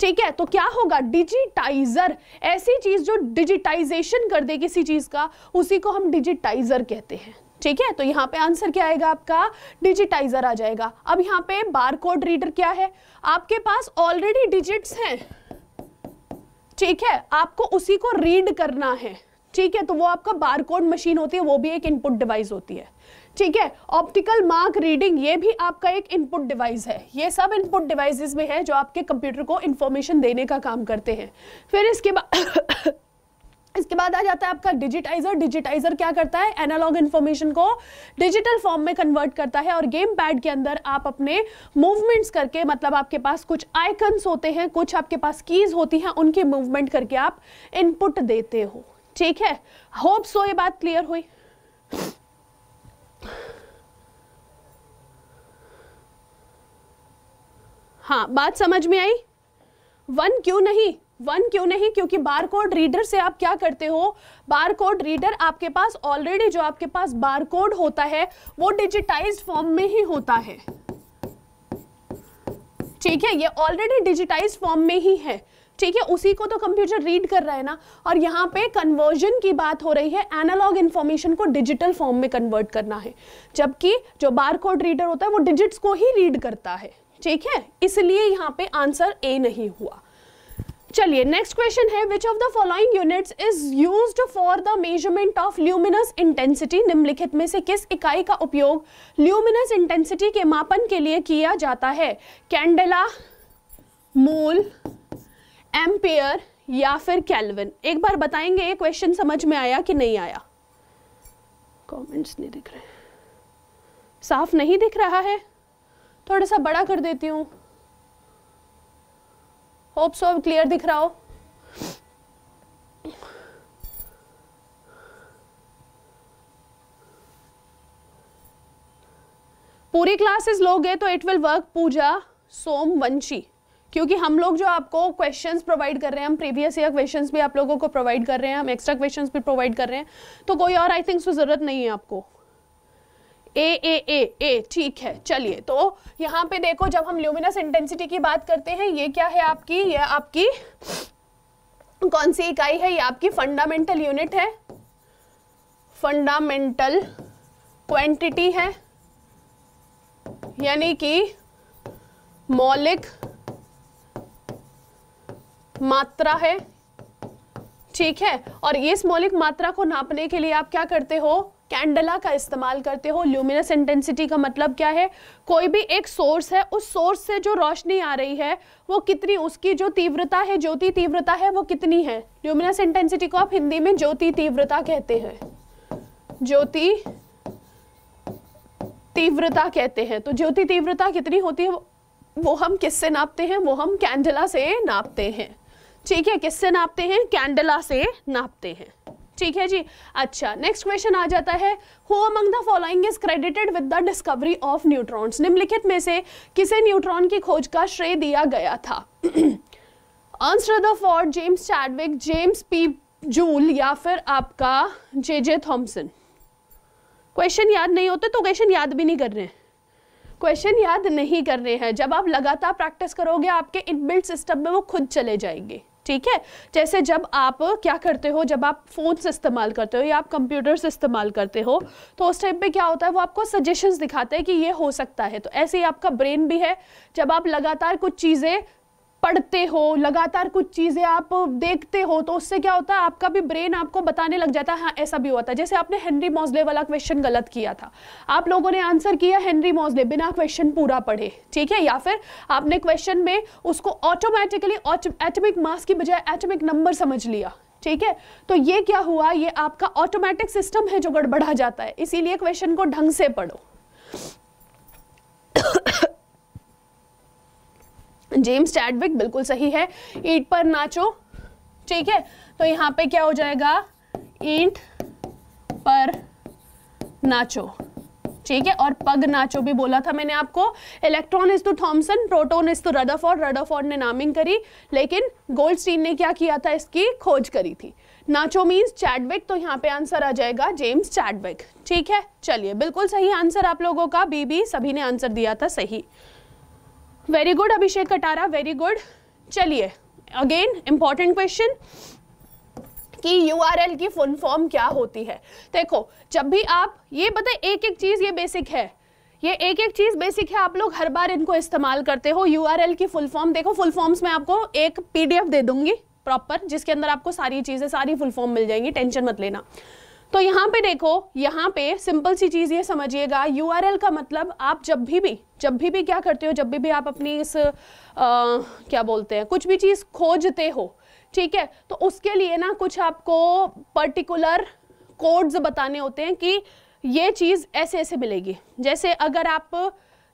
ठीक है तो क्या होगा डिजिटाइजर ऐसी चीज जो डिजिटाइजेशन कर दे किसी चीज का उसी को हम डिजिटाइजर कहते हैं ठीक है तो यहाँ पे आंसर क्या आएगा आपका डिजिटाइजर आ जाएगा अब यहाँ पे बारकोड रीडर क्या है आपके पास ऑलरेडी डिजिट्स हैं ठीक है आपको उसी को रीड करना है ठीक है तो वो आपका बारकोड मशीन होती है वो भी एक इनपुट डिवाइस होती है ठीक है ऑप्टिकल मार्क रीडिंग ये भी आपका एक इनपुट डिवाइस है ये सब इनपुट डिवाइसेस में है जो आपके कंप्यूटर को इंफॉर्मेशन देने का काम करते हैं फिर इसके बाद इसके बाद आ जाता है आपका डिजिटाइजर डिजिटाइजर क्या करता है एनालॉग इन्फॉर्मेशन को डिजिटल फॉर्म में कन्वर्ट करता है और गेम पैड के अंदर आप अपने मूवमेंट्स करके मतलब आपके पास कुछ आइकन्स होते हैं कुछ आपके पास कीज होती हैं उनकी मूवमेंट करके आप इनपुट देते हो ठीक है होप सो ये बात क्लियर हुई हाँ बात समझ में आई वन क्यों नहीं वन क्यों नहीं क्योंकि बारकोड रीडर से आप क्या करते हो बारकोड रीडर आपके पास ऑलरेडी जो आपके पास बारकोड होता है वो डिजिटाइज्ड फॉर्म में ही होता है ठीक है ये ऑलरेडी डिजिटाइज फॉर्म में ही है ठीक है उसी को तो कंप्यूटर रीड कर रहा है ना और यहाँ पे कन्वर्जन की बात हो रही है एनालॉग इन्फॉर्मेशन को डिजिटल फॉर्म में कन्वर्ट करना है जबकि जो बारकोड रीडर होता है वो डिजिट्स को ही रीड करता है ठीक है इसलिए यहाँ पे आंसर ए नहीं हुआ चलिए नेक्स्ट क्वेश्चन है which of the following units is use for the measurement of luminous intensity निम्नलिखित में से किस इकाई का उपयोग ल्यूमिनस इंटेंसिटी के मापन के लिए किया जाता है कैंडेला मूल एम्पियर या फिर कैलविन एक बार बताएंगे ये क्वेश्चन समझ में आया कि नहीं आया कॉमेंट्स नहीं दिख रहे साफ नहीं दिख रहा है थोड़ा सा बड़ा कर देती हूँ होप सो अब क्लियर दिख रहा हो पूरी क्लासेस लोगे तो it will work Pooja Somvanshi क्योंकि हम लोग जो आपको क्वेश्चंस प्रोवाइड कर रहे हैं हम प्रीवियस ईयर क्वेश्चंस भी आप लोगों को प्रोवाइड कर रहे हैं हम एक्स्ट्रा क्वेश्चंस भी प्रोवाइड कर रहे हैं तो कोई और आई थिंक ज़रूरत नहीं है आपको ए ए ए ए ठीक है चलिए तो यहाँ पे देखो जब हम ल्यूमिनस इंटेंसिटी की बात करते हैं ये क्या है आपकी ये आपकी कौन सी इकाई है ये आपकी फंडामेंटल यूनिट है फंडामेंटल क्वांटिटी है यानी कि मौलिक मात्रा है ठीक है और इस मौलिक मात्रा को नापने के लिए आप क्या करते हो कैंडला का इस्तेमाल करते हो ल्यूमिनस इंटेंसिटी का मतलब क्या है कोई भी एक सोर्स है उस सोर्स से जो रोशनी आ रही है वो कितनी उसकी जो तीव्रता है ज्योति तीव्रता है वो कितनी है ल्यूमिनस इंटेंसिटी को आप हिंदी में ज्योति तीव्रता कहते हैं ज्योति तीव्रता कहते हैं तो ज्योति तीव्रता कितनी होती है वो हम किससे नापते हैं वो हम कैंडला से नापते हैं ठीक है किससे नापते हैं कैंडला से नापते हैं ठीक है जी अच्छा नेक्स्ट क्वेश्चन आ जाता है who among the following is credited with the discovery of neutrons निम्नलिखित में से किसे न्यूट्रॉन की खोज का श्रेय दिया गया था answer the four James Chadwick James P Joule या फिर आपका जे जे थॉम्सन क्वेश्चन याद नहीं होते तो क्वेश्चन याद भी नहीं कर रहे हैं क्वेश्चन याद नहीं कर रहे हैं जब आप लगातार प्रैक्टिस करोगे आपके इनबिल्ट सिस्टम में वो खुद चले जाएंगे ठीक है जैसे जब आप क्या करते हो जब आप फ़ोन से इस्तेमाल करते हो या आप कंप्यूटर से इस्तेमाल करते हो तो उस टाइम पे क्या होता है वो आपको सजेशंस दिखाते हैं कि ये हो सकता है तो ऐसे ही आपका ब्रेन भी है जब आप लगातार कुछ चीज़ें पढ़ते हो लगातार कुछ चीज़ें आप देखते हो तो उससे क्या होता है आपका भी ब्रेन आपको बताने लग जाता है हाँ ऐसा भी होता है जैसे आपने हेनरी मॉजले वाला क्वेश्चन गलत किया था आप लोगों ने आंसर किया हेनरी मॉजले बिना क्वेश्चन पूरा पढ़े ठीक है या फिर आपने क्वेश्चन में उसको ऑटोमेटिकली एटमिक मास की बजाय एटमिक नंबर समझ लिया ठीक है तो ये क्या हुआ ये आपका ऑटोमेटिक सिस्टम है जो गड़बड़ा जाता है इसीलिए क्वेश्चन को ढंग से पढ़ो जेम्स चैडविक बिल्कुल सही है ईट पर नाचो ठीक है तो यहाँ पे क्या हो जाएगा ईंट पर नाचो ठीक है और पग नाचो भी बोला था मैंने आपको इलेक्ट्रॉन इज तो टू थॉम्सन प्रोटोन इज तो टू रडाफोर्ड रडाफोर्ड ने नामिंग करी लेकिन गोल्डस्टीन ने क्या किया था इसकी खोज करी थी नाचो मीन्स चैडविक तो यहाँ पे आंसर आ जाएगा जेम्स चैडविक ठीक है चलिए बिल्कुल सही आंसर आप लोगों का बीबी सभी ने आंसर दिया था सही very good Abhishek Katara very good चलिए अगेन इंपॉर्टेंट क्वेश्चन कि एल की फुल फॉर्म क्या होती है देखो जब भी आप ये पता है एक एक चीज ये बेसिक है ये एक एक चीज बेसिक है आप लोग हर बार इनको इस्तेमाल करते हो एल की फुल फॉर्म देखो फुल फॉर्म्स में आपको एक पीडीएफ दे दूंगी प्रॉपर जिसके अंदर आपको सारी चीजें सारी फुल फॉर्म मिल जाएंगी टेंशन मत लेना तो यहाँ पे देखो यहाँ पे सिंपल सी चीज़ ये समझिएगा यू का मतलब आप जब भी भी जब भी भी क्या करते हो जब भी भी आप अपनी इस आ, क्या बोलते हैं कुछ भी चीज़ खोजते हो ठीक है तो उसके लिए ना कुछ आपको पर्टिकुलर कोड्स बताने होते हैं कि ये चीज़ ऐसे ऐसे मिलेगी जैसे अगर आप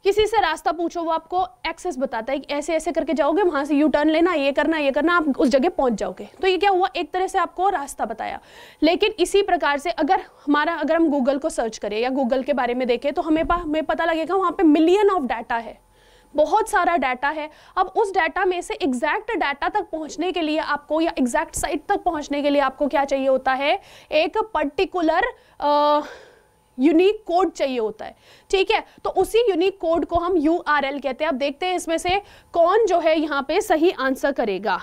किसी से रास्ता पूछो वो आपको एक्सेस बताता है कि ऐसे ऐसे करके जाओगे वहाँ से यू टर्न लेना ये करना ये करना आप उस जगह पहुँच जाओगे तो ये क्या हुआ एक तरह से आपको रास्ता बताया लेकिन इसी प्रकार से अगर हमारा अगर हम गूगल को सर्च करें या गूगल के बारे में देखें तो हमें पा, हमें पता लगेगा वहाँ पर मिलियन ऑफ डाटा है बहुत सारा डाटा है अब उस डाटा में से एग्जैक्ट डाटा तक पहुंचने के लिए आपको या एग्जैक्ट साइट तक पहुंचने के लिए आपको क्या चाहिए होता है एक पर्टिकुलर आ, यूनिक कोड चाहिए होता है ठीक है तो उसी यूनिक कोड को हम यू आर एल कहते हैं अब देखते हैं इसमें से कौन जो है यहां पे सही आंसर करेगा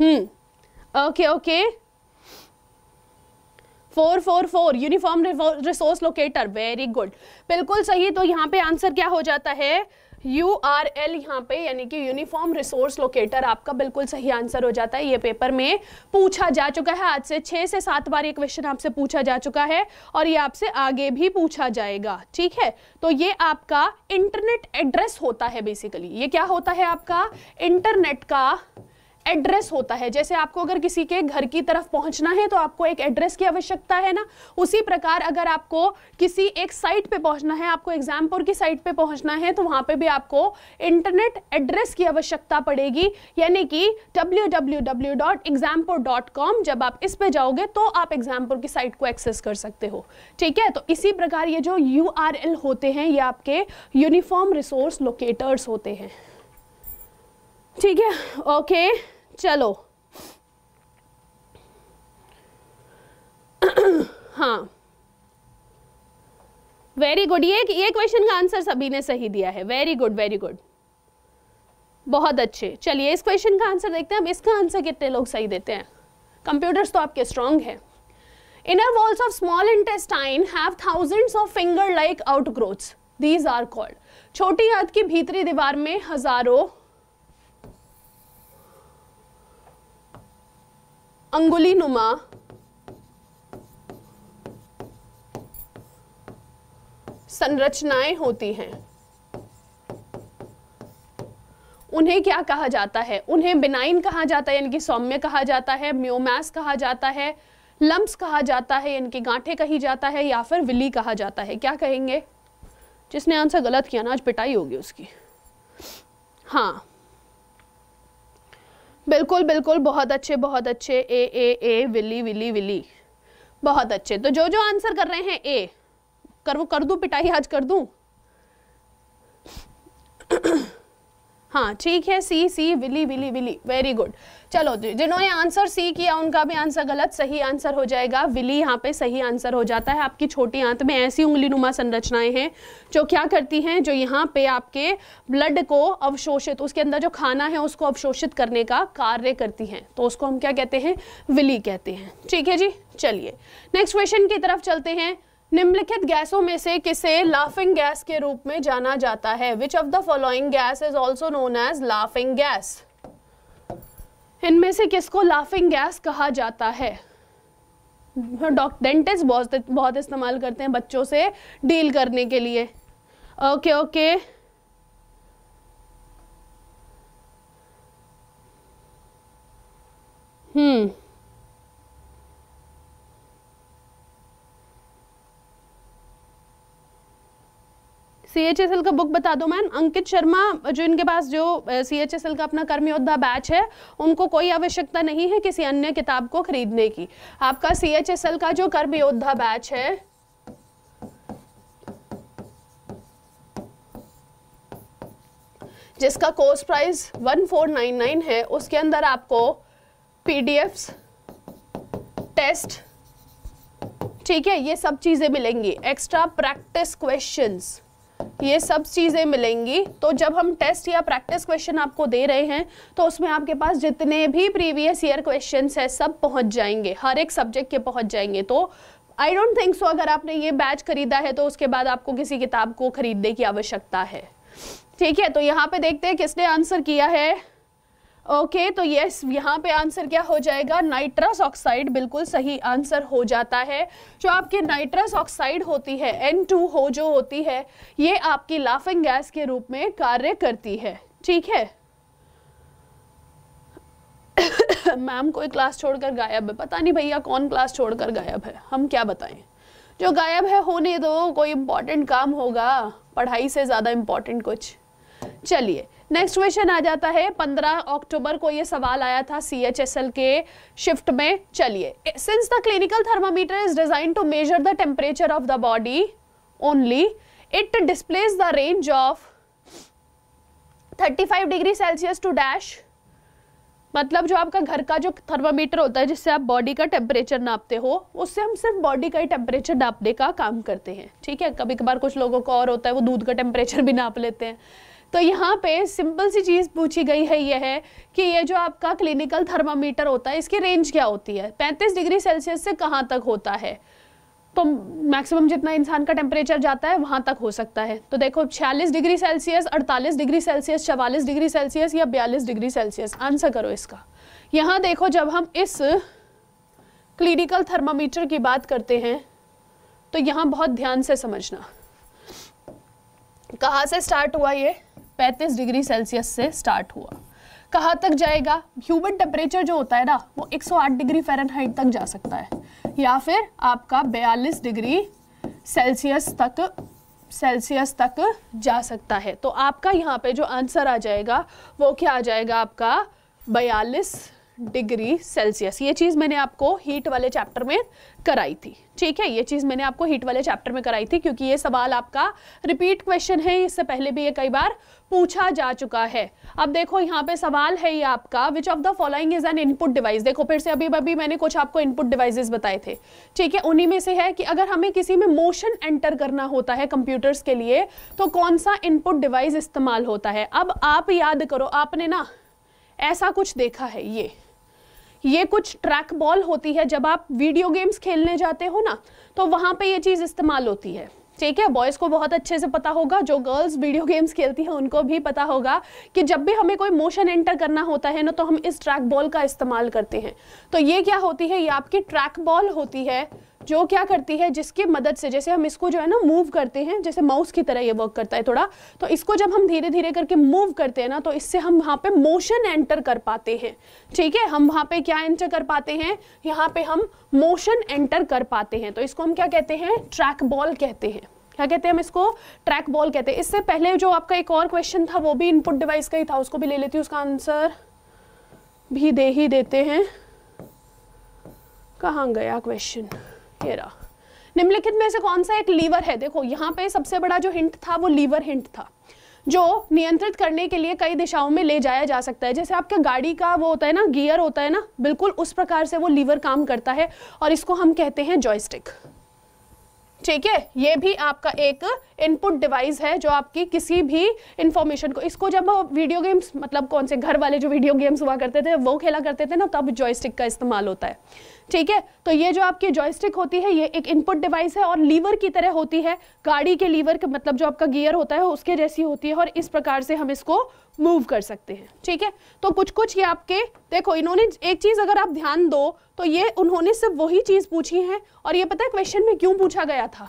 हम्म okay okay four four four uniform resource locator very good बिल्कुल सही तो यहां पे आंसर क्या हो जाता है यू आर एल यहाँ पे यानी कि यूनिफॉर्म रिसोर्स लोकेटर आपका बिल्कुल सही आंसर हो जाता है ये पेपर में पूछा जा चुका है आज से छः से सात बार ये क्वेश्चन आपसे पूछा जा चुका है और ये आपसे आगे भी पूछा जाएगा ठीक है तो ये आपका इंटरनेट एड्रेस होता है बेसिकली ये क्या होता है आपका इंटरनेट का एड्रेस होता है जैसे आपको अगर किसी के घर की तरफ पहुंचना है तो आपको एक एड्रेस की आवश्यकता है ना उसी प्रकार अगर आपको किसी एक साइट पे पहुंचना है आपको एग्जामपुर की साइट पे पहुंचना है तो वहां पे भी आपको इंटरनेट एड्रेस की आवश्यकता पड़ेगी यानी कि डब्ल्यू जब आप इस पे जाओगे तो आप एग्जामपुर की साइट को एक्सेस कर सकते हो ठीक है तो इसी प्रकार ये जो यू होते हैं ये आपके यूनिफॉर्म रिसोर्स लोकेटर्स होते हैं ठीक है ओके okay. चलो हाँ वेरी गुड ये ये क्वेश्चन का आंसर सभी ने सही दिया है वेरी गुड वेरी गुड बहुत अच्छे चलिए इस क्वेश्चन का आंसर देखते हैं हम इसका आंसर कितने लोग सही देते हैं कंप्यूटर्स तो आपके स्ट्रांग हैं inner walls of small intestine have thousands of finger like outgrowths these are called छोटी हाथ की भीतरी दीवार में हजारों अंगुली नुमा संरचनाएं होती हैं उन्हें क्या कहा जाता है उन्हें बिनाइन कहा जाता है यानी कि सौम्य कहा जाता है म्योमैस कहा जाता है लम्ब कहा जाता है यानी कि गांठे कही जाता है या फिर विली कहा जाता है क्या कहेंगे जिसने आंसर गलत किया ना आज पिटाई होगी उसकी हाँ बिल्कुल बिल्कुल बहुत अच्छे बहुत अच्छे A A A villi villi villi बहुत अच्छे तो जो जो आंसर कर रहे हैं ए कर वो कर दूँ पिटाई आज कर दूँ हाँ ठीक है C C villi villi villi very good चलो जिन्होंने आंसर सी किया उनका भी आंसर गलत सही आंसर हो जाएगा विली यहाँ पे सही आंसर हो जाता है आपकी छोटी आंत में ऐसी उंगली नुमा संरचनाएं हैं जो क्या करती हैं जो यहाँ पे आपके ब्लड को अवशोषित उसके अंदर जो खाना है उसको अवशोषित करने का कार्य करती हैं तो उसको हम क्या कहते हैं विली कहते हैं ठीक है जी चलिए नेक्स्ट क्वेश्चन की तरफ चलते हैं निम्नलिखित गैसों में से किसे लाफिंग गैस के रूप में जाना जाता है which of the following gas is also known as laughing gas इनमें से किसको लाफिंग गैस कहा जाता है डॉक्टर डेंटिस्ट बहुत बहुत इस्तेमाल करते हैं बच्चों से डील करने के लिए ओके ओके हम्म सी एच एस एल का बुक बता दो मैम अंकित शर्मा जो इनके पास जो सी एच एस एल का अपना कर्मयोद्धा बैच है उनको कोई आवश्यकता नहीं है किसी अन्य किताब को खरीदने की आपका सी एच एस एल का जो कर्मयोद्धा बैच है जिसका कोर्स प्राइस 1499 है उसके अंदर आपको पीडीएफ्स टेस्ट ठीक है ये सब चीज़ें मिलेंगी एक्स्ट्रा प्रैक्टिस क्वेश्चंस ये सब चीज़ें मिलेंगी तो जब हम टेस्ट या प्रैक्टिस क्वेश्चन आपको दे रहे हैं तो उसमें आपके पास जितने भी प्रीवियस ईयर क्वेश्चन है सब पहुंच जाएंगे हर एक सब्जेक्ट के पहुंच जाएंगे तो आई डोंट थिंक सो अगर आपने ये बैच खरीदा है तो उसके बाद आपको किसी किताब को खरीदने की आवश्यकता है ठीक है तो यहाँ पे देखते हैं किसने आंसर किया है ओके okay, तो यस यहाँ पे आंसर क्या हो जाएगा नाइट्रस ऑक्साइड बिल्कुल सही आंसर हो जाता है जो आपकी नाइट्रस ऑक्साइड होती है एन टू हो जो होती है ये आपकी लाफिंग गैस के रूप में कार्य करती है ठीक है मैम कोई क्लास छोड़कर गायब है पता नहीं भैया कौन क्लास छोड़कर गायब है हम क्या बताएं जो गायब है होने दो कोई इम्पोर्टेंट काम होगा पढ़ाई से ज़्यादा इम्पोर्टेंट कुछ चलिए नेक्स्ट क्वेश्चन आ जाता है 15 अक्टूबर को ये सवाल आया था एल के शिफ्ट में चलिए since the clinical thermometer is design to measure the temperature of the body only it displays the range of 35 degree Celsius to dash मतलब जो आपका घर का जो थर्मामीटर होता है जिससे आप बॉडी का टेम्परेचर नापते हो उससे हम सिर्फ बॉडी का ही टेम्परेचर नापने का काम करते हैं ठीक है कभी कभार कुछ लोगों को और होता है वो दूध का टेम्परेचर भी नाप लेते हैं तो यहाँ पे सिंपल सी चीज़ पूछी गई है यह है कि ये जो आपका क्लिनिकल थर्मामीटर होता है इसकी रेंज क्या होती है 35 डिग्री सेल्सियस से कहाँ तक होता है तो मैक्सिमम जितना इंसान का टेम्परेचर जाता है वहाँ तक हो सकता है तो देखो 46 degree Celsius 48 degree Celsius 44 degree Celsius या 42 डिग्री सेल्सियस आंसर करो इसका यहाँ देखो जब हम इस क्लिनिकल थर्मामीटर की बात करते हैं तो यहाँ बहुत ध्यान से समझना कहाँ से स्टार्ट हुआ ये पैंतीस डिग्री सेल्सियस से स्टार्ट हुआ कहाँ तक जाएगा ह्यूमन टेम्परेचर जो होता है ना वो 108 डिग्री फ़ारेनहाइट तक जा सकता है या फिर आपका 42 डिग्री सेल्सियस तक सेल्सियस तक जा सकता है तो आपका यहाँ पे जो आंसर आ जाएगा वो क्या आ जाएगा आपका बयालीस डिग्री सेल्सियस ये चीज़ मैंने आपको हीट वाले चैप्टर में कराई थी ठीक है ये चीज़ मैंने आपको हीट वाले चैप्टर में कराई थी क्योंकि ये सवाल आपका रिपीट क्वेश्चन है इससे पहले भी ये कई बार पूछा जा चुका है अब देखो यहाँ पे सवाल है ये आपका which of the following is an input device देखो फिर से अभी अभी मैंने कुछ आपको इनपुट डिवाइसेस बताए थे ठीक है उन्हीं में से है कि अगर हमें किसी में मोशन एंटर करना होता है कंप्यूटर्स के लिए तो कौन सा इनपुट डिवाइस इस्तेमाल होता है अब आप याद करो आपने ना ऐसा कुछ देखा है ये ये कुछ ट्रैक बॉल होती है जब आप वीडियो गेम्स खेलने जाते हो ना तो वहाँ पे ये चीज़ इस्तेमाल होती है ठीक है बॉयज़ को बहुत अच्छे से पता होगा जो गर्ल्स वीडियो गेम्स खेलती हैं उनको भी पता होगा कि जब भी हमें कोई मोशन एंटर करना होता है ना तो हम इस ट्रैक बॉल का इस्तेमाल करते हैं तो ये क्या होती है ये आपकी ट्रैक बॉल होती है जो क्या करती है जिसकी मदद से जैसे हम इसको जो है ना मूव करते हैं जैसे माउस की तरह ये वर्क करता है थोड़ा तो इसको जब हम धीरे धीरे करके मूव करते हैं ना तो इससे हम वहाँ पे मोशन एंटर कर पाते हैं ठीक है हम वहाँ पे क्या एंटर कर पाते हैं यहाँ पे हम मोशन एंटर कर पाते हैं तो इसको हम क्या कहते हैं ट्रैक बॉल कहते हैं क्या कहते हैं हम इसको ट्रैक बॉल कहते हैं इससे पहले जो आपका एक और क्वेश्चन था वो भी इनपुट डिवाइस का ही था उसको भी ले लेती हूँ उसका आंसर भी दे ही देते हैं कहाँ गया क्वेश्चन ये रहा निम्नलिखित में से कौन सा एक लीवर है देखो यहाँ पे सबसे बड़ा जो हिंट था वो लीवर हिंट था जो नियंत्रित करने के लिए कई दिशाओं में ले जाया जा सकता है जैसे आपके गाड़ी का वो होता है ना गियर होता है ना बिल्कुल उस प्रकार से वो लीवर काम करता है और इसको हम कहते हैं जॉयस्टिक ठीक है ये भी आपका एक इनपुट डिवाइस है जो आपकी किसी भी इंफॉर्मेशन को इसको जब वीडियो गेम्स मतलब कौन से घर वाले जो वीडियो गेम्स हुआ करते थे वो खेला करते थे ना तब जॉयस्टिक का इस्तेमाल होता है ठीक है तो ये जो आपकी जॉयस्टिक होती है ये एक इनपुट डिवाइस है और लीवर की तरह होती है गाड़ी के लीवर के मतलब जो आपका गियर होता है उसके जैसी होती है और इस प्रकार से हम इसको मूव कर सकते हैं ठीक है तो कुछ कुछ ये आपके देखो इन्होंने एक चीज़ अगर आप ध्यान दो तो ये उन्होंने सिर्फ वही चीज़ पूछी है और ये पता है क्वेश्चन में क्यों पूछा गया था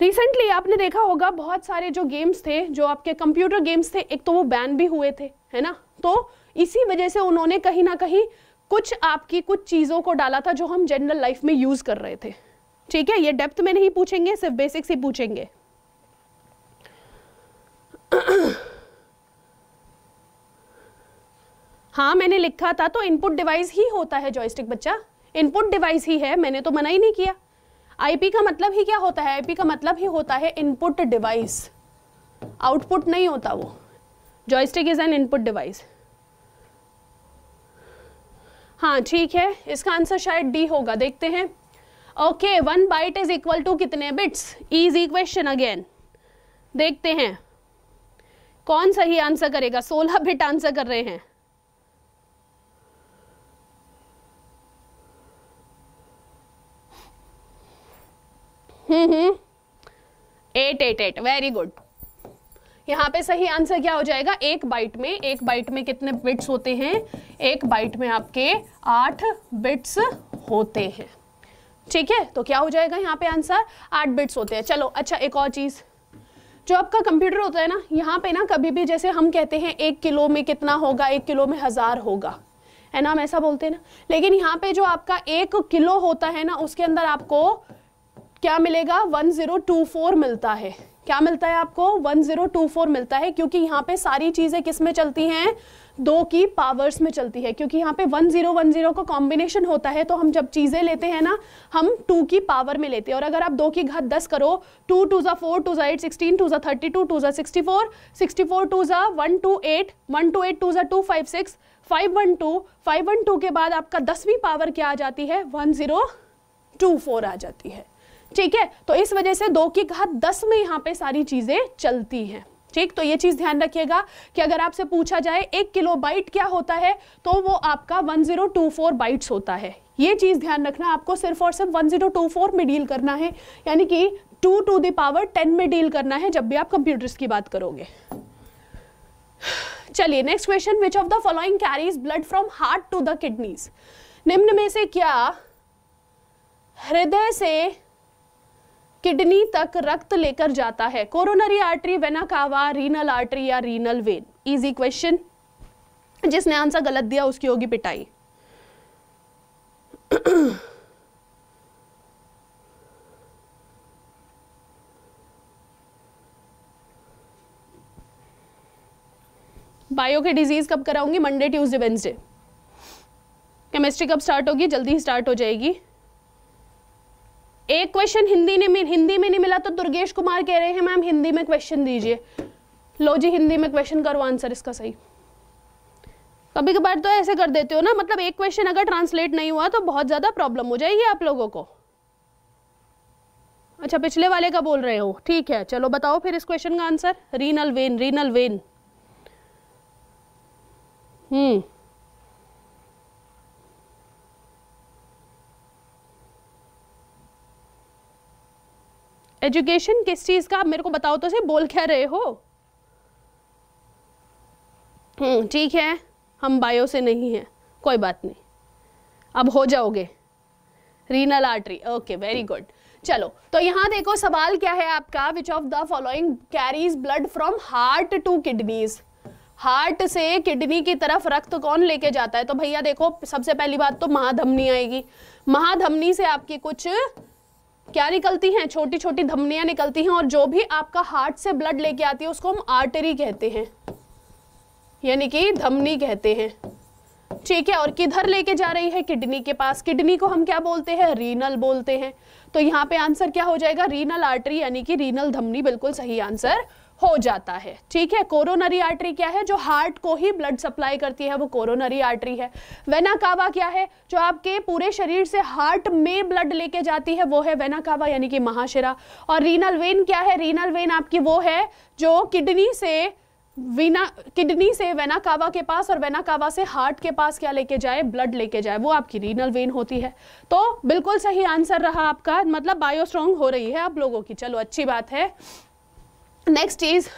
रिसेंटली आपने देखा होगा बहुत सारे जो गेम्स थे जो आपके कंप्यूटर गेम्स थे एक तो वो बैन भी हुए थे है ना तो इसी वजह से उन्होंने कहीं ना कहीं कुछ आपकी कुछ चीज़ों को डाला था जो हम जनरल लाइफ में यूज़ कर रहे थे ठीक है ये डेप्थ में नहीं पूछेंगे सिर्फ बेसिक्स ही पूछेंगे हाँ मैंने लिखा था तो इनपुट डिवाइस ही होता है जॉयस्टिक बच्चा इनपुट डिवाइस ही है मैंने तो मना ही नहीं किया आईपी का मतलब ही क्या होता है आईपी का मतलब ही होता है इनपुट डिवाइस आउटपुट नहीं होता वो joystick is an input device हाँ ठीक है इसका आंसर शायद डी होगा देखते हैं okay one byte is equal to कितने बिट्स इजी क्वेश्चन अगेन देखते हैं कौन सही आंसर करेगा सोलह बिट आंसर कर रहे हैं हम्म हम्म eight eight eight very good यहाँ पे सही आंसर क्या हो जाएगा एक बाइट में एक बाइट में कितने बिट्स होते हैं एक बाइट में आपके आठ बिट्स होते हैं ठीक है तो क्या हो जाएगा यहाँ पे आंसर आठ बिट्स होते हैं चलो अच्छा एक और चीज़ जो आपका कंप्यूटर होता है ना यहाँ पे ना कभी भी जैसे हम कहते हैं एक किलो में कितना होगा एक किलो में हज़ार होगा है ना हम ऐसा बोलते हैं ना लेकिन यहाँ पे जो आपका एक किलो होता है ना उसके अंदर आपको क्या मिलेगा 1024 मिलता है क्या मिलता है आपको 1024 मिलता है क्योंकि यहाँ पे सारी चीज़ें किस में चलती हैं दो की पावर्स में चलती है क्योंकि यहाँ पे 1010 का कॉम्बिनेशन होता है तो हम जब चीज़ें लेते हैं ना हम टू की पावर में लेते हैं और अगर आप दो की घात दस करो टू टू ज़ा फोर टू ज़ा एट सिक्सटीन टू ज़ा थर्टी टू टू ज़ा sixty four sixty four two ज़ा one two eight one two eight two ज़ा two five six five one two five one two के बाद आपका दसवीं पावर क्या आ जाती है वन ज़ीरो टू फोर आ जाती है ठीक है तो इस वजह से दो की घात दस में यहाँ पे सारी चीज़ें चलती हैं ठीक तो ये चीज़ ध्यान रखिएगा कि अगर आपसे पूछा जाए एक किलो बाइट क्या होता है तो वो आपका 1024 बाइट्स होता है ये चीज़ ध्यान रखना आपको सिर्फ और सिर्फ 1024 में डील करना है यानी कि टू टू दावर टेन में डील करना है जब भी आप कंप्यूटर्स की बात करोगे चलिए next question which of the following carries blood from heart to the kidneys निम्न में से क्या हृदय से किडनी तक रक्त लेकर जाता है coronary artery vena cava renal artery या रीनल वेन इजी क्वेश्चन जिसने आंसर गलत दिया उसकी होगी पिटाई बायो के डिजीज कब कराऊंगी मंडे ट्यूसडे वेंसडे केमिस्ट्री कब स्टार्ट होगी जल्दी ही स्टार्ट हो जाएगी एक क्वेश्चन हिंदी ने हिंदी में नहीं मिला तो दुर्गेश कुमार कह रहे हैं मैम हिंदी में क्वेश्चन दीजिए लो जी हिंदी में क्वेश्चन करो आंसर इसका सही कभी कभार तो ऐसे कर देते हो ना मतलब एक क्वेश्चन अगर ट्रांसलेट नहीं हुआ तो बहुत ज़्यादा प्रॉब्लम हो जाएगी आप लोगों को अच्छा पिछले वाले का बोल रहे हो ठीक है चलो बताओ फिर इस क्वेश्चन का answer renal vein renal vein hmm education किस चीज़ का आप मेरे को बताओ तो से बोल क्या रहे हो हम्म ठीक है हम बायो से नहीं है कोई बात नहीं अब हो जाओगे renal artery okay very good चलो तो यहां देखो सवाल क्या है आपका which of the following carries blood from heart to kidneys हार्ट से किडनी की तरफ रक्त कौन लेके जाता है तो भैया देखो सबसे पहली बात तो महाधमनी आएगी महाधमनी से आपकी कुछ क्या निकलती हैं छोटी छोटी धमनियां निकलती हैं और जो भी आपका हार्ट से ब्लड लेके आती है उसको हम आर्टरी कहते हैं यानी कि धमनी कहते हैं ठीक है और किधर लेके जा रही है किडनी के पास किडनी को हम क्या बोलते हैं रीनल बोलते हैं तो यहाँ पे आंसर क्या हो जाएगा रीनल आर्टरी यानी कि रीनल धमनी बिल्कुल सही आंसर हो जाता है ठीक है कोरोनरी आर्टरी क्या है जो हार्ट को ही ब्लड सप्लाई करती है वो कोरोनरी आर्टरी है वेना कावा क्या है जो आपके पूरे शरीर से हार्ट में ब्लड लेके जाती है वो है वेना कावा यानी कि महाशिरा और रीनल वेन क्या है रीनल वेन आपकी वो है जो किडनी से वीना किडनी से वेना कावा के पास और वेना कावा से हार्ट के पास क्या लेके जाए ब्लड लेके जाए वो आपकी रीनल वेन होती है तो बिल्कुल सही आंसर रहा आपका मतलब बायोस्ट्रॉन्ग हो रही है आप लोगों की चलो अच्छी बात है नेक्स्ट चीज़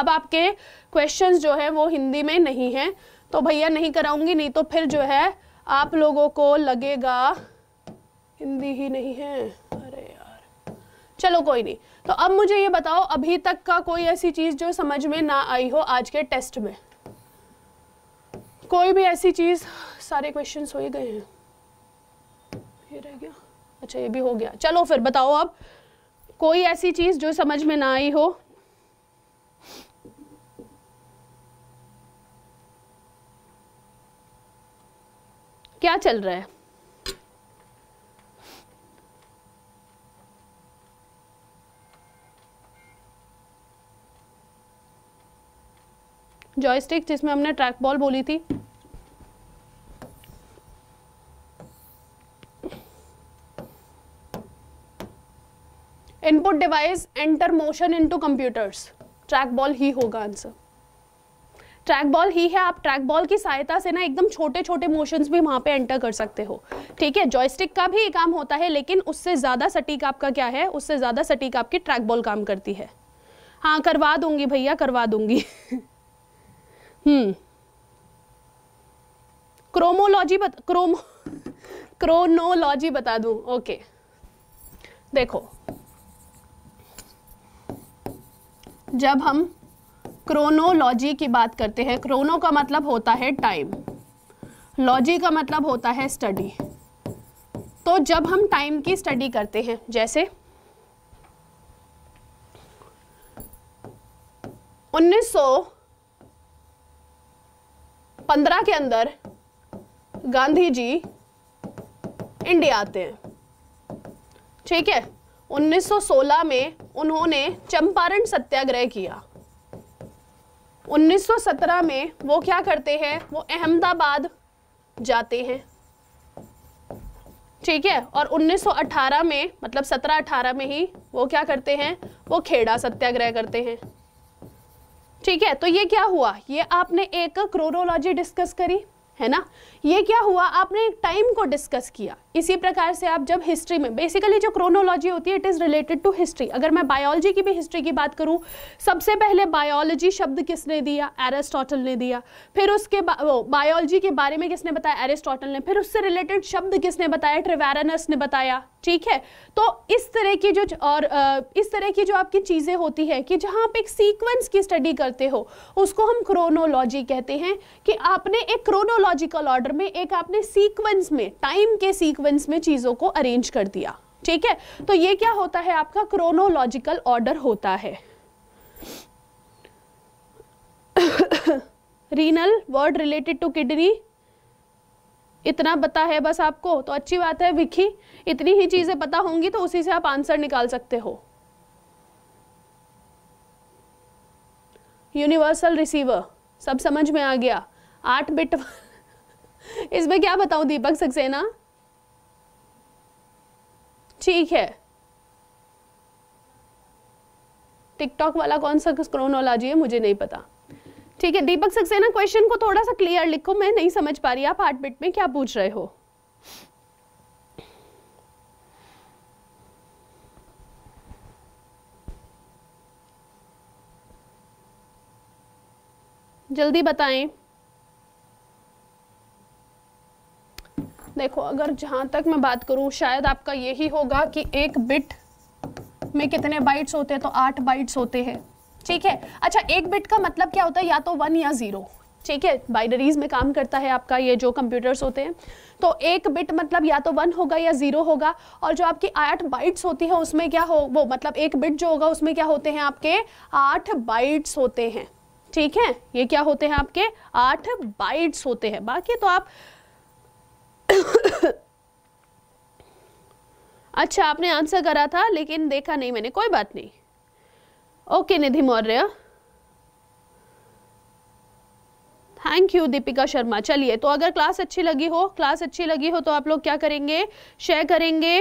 अब आपके क्वेश्चंस जो है वो हिंदी में नहीं है तो भैया नहीं कराऊंगी नहीं तो फिर जो है आप लोगों को लगेगा हिंदी ही नहीं है अरे यार चलो कोई नहीं तो अब मुझे ये बताओ अभी तक का कोई ऐसी चीज़ जो समझ में ना आई हो आज के टेस्ट में कोई भी ऐसी चीज़ सारे क्वेश्चन हो ही गए हैं ये रह गया अच्छा ये भी हो गया चलो फिर बताओ अब कोई ऐसी चीज़ जो समझ में ना आई हो क्या चल रहा है जॉयस्टिक जिसमें हमने ट्रैक बॉल बोली थी input device enter motion into computers track ball ही होगा आंसर ट्रैक बॉल ही है आप ट्रैक बॉल की सहायता से ना एकदम छोटे छोटे मोशंस भी वहाँ पे एंटर कर सकते हो ठीक है जॉयस्टिक का भी काम होता है लेकिन उससे ज़्यादा सटीक आपका क्या है उससे ज़्यादा सटीक आपकी ट्रैक बॉल काम करती है हाँ करवा दूंगी भैया करवा दूंगी हम्म क्रोमोलॉजी बत क्रोमो क्रोनोलॉजी बता दूं ओके देखो जब हम क्रोनोलॉजी की बात करते हैं क्रोनो का मतलब होता है टाइम लॉजी का मतलब होता है स्टडी तो जब हम टाइम की स्टडी करते हैं जैसे 1915 के अंदर गांधी जी इंडिया आते हैं ठीक है 1916 में उन्होंने चंपारण सत्याग्रह किया 1917 में वो क्या करते हैं वो अहमदाबाद जाते हैं ठीक है और 1918 में मतलब 17-18 में ही वो क्या करते हैं वो खेड़ा सत्याग्रह करते हैं ठीक है तो ये क्या हुआ ये आपने एक क्रोनोलॉजी डिस्कस करी है ना ये क्या हुआ आपने एक टाइम को डिस्कस किया इसी प्रकार से आप जब हिस्ट्री में बेसिकली जो क्रोनोलॉजी होती है it is related to history अगर मैं बायोलॉजी की भी हिस्ट्री की बात करूँ सबसे पहले बायोलॉजी शब्द किसने दिया एरिस्टोटल ने दिया फिर उसके बायोलॉजी के बारे में किसने बताया एरिस्टोटल ने फिर उससे रिलेटेड शब्द किसने बताया ट्रिवेरनस ने बताया ठीक है तो इस तरह की जो और इस तरह की जो आपकी चीज़ें होती है कि जहाँ आप एक सीक्वेंस की स्टडी करते हो उसको हम क्रोनोलॉजी कहते हैं कि आपने एक क्रोनोलॉजिकल ऑर्डर चैप्टर में एक आपने सीक्वेंस में टाइम के सीक्वेंस में चीज़ों को अरेंज कर दिया ठीक है तो ये क्या होता है आपका क्रोनोलॉजिकल ऑर्डर होता है renal word related to kidney इतना पता है बस आपको तो अच्छी बात है विकी इतनी ही चीज़ें पता होंगी तो उसी से आप आंसर निकाल सकते हो यूनिवर्सल रिसीवर सब समझ में आ गया आठ बिट इसमें क्या बताऊं दीपक सक्सेना ठीक है टिकटॉक वाला कौन सा क्रोनोलॉजी है मुझे नहीं पता ठीक है दीपक सक्सेना क्वेश्चन को थोड़ा सा क्लियर लिखो मैं नहीं समझ पा रही आप आठ मिनट में क्या पूछ रहे हो जल्दी बताएं देखो अगर जहाँ तक मैं बात करूँ शायद आपका यही होगा कि एक बिट में कितने बाइट्स होते हैं तो आठ बाइट्स होते हैं ठीक है अच्छा एक बिट का मतलब क्या होता है या तो वन या ज़ीरो ठीक है बाइनरीज में काम करता है आपका ये जो कंप्यूटर्स होते हैं तो एक बिट मतलब या तो वन होगा या ज़ीरो होगा और जो आपकी आठ बाइट्स होती है उसमें क्या हो वो मतलब एक बिट जो होगा उसमें क्या होते हैं आपके आठ बाइट्स होते हैं ठीक है ये क्या होते हैं आपके आठ बाइट्स होते हैं बाकी तो आप अच्छा आपने आंसर करा था लेकिन देखा नहीं मैंने कोई बात नहीं okay Nidhi Maurya thank you Deepika Sharma चलिए तो अगर क्लास अच्छी लगी हो क्लास अच्छी लगी हो तो आप लोग क्या करेंगे शेयर करेंगे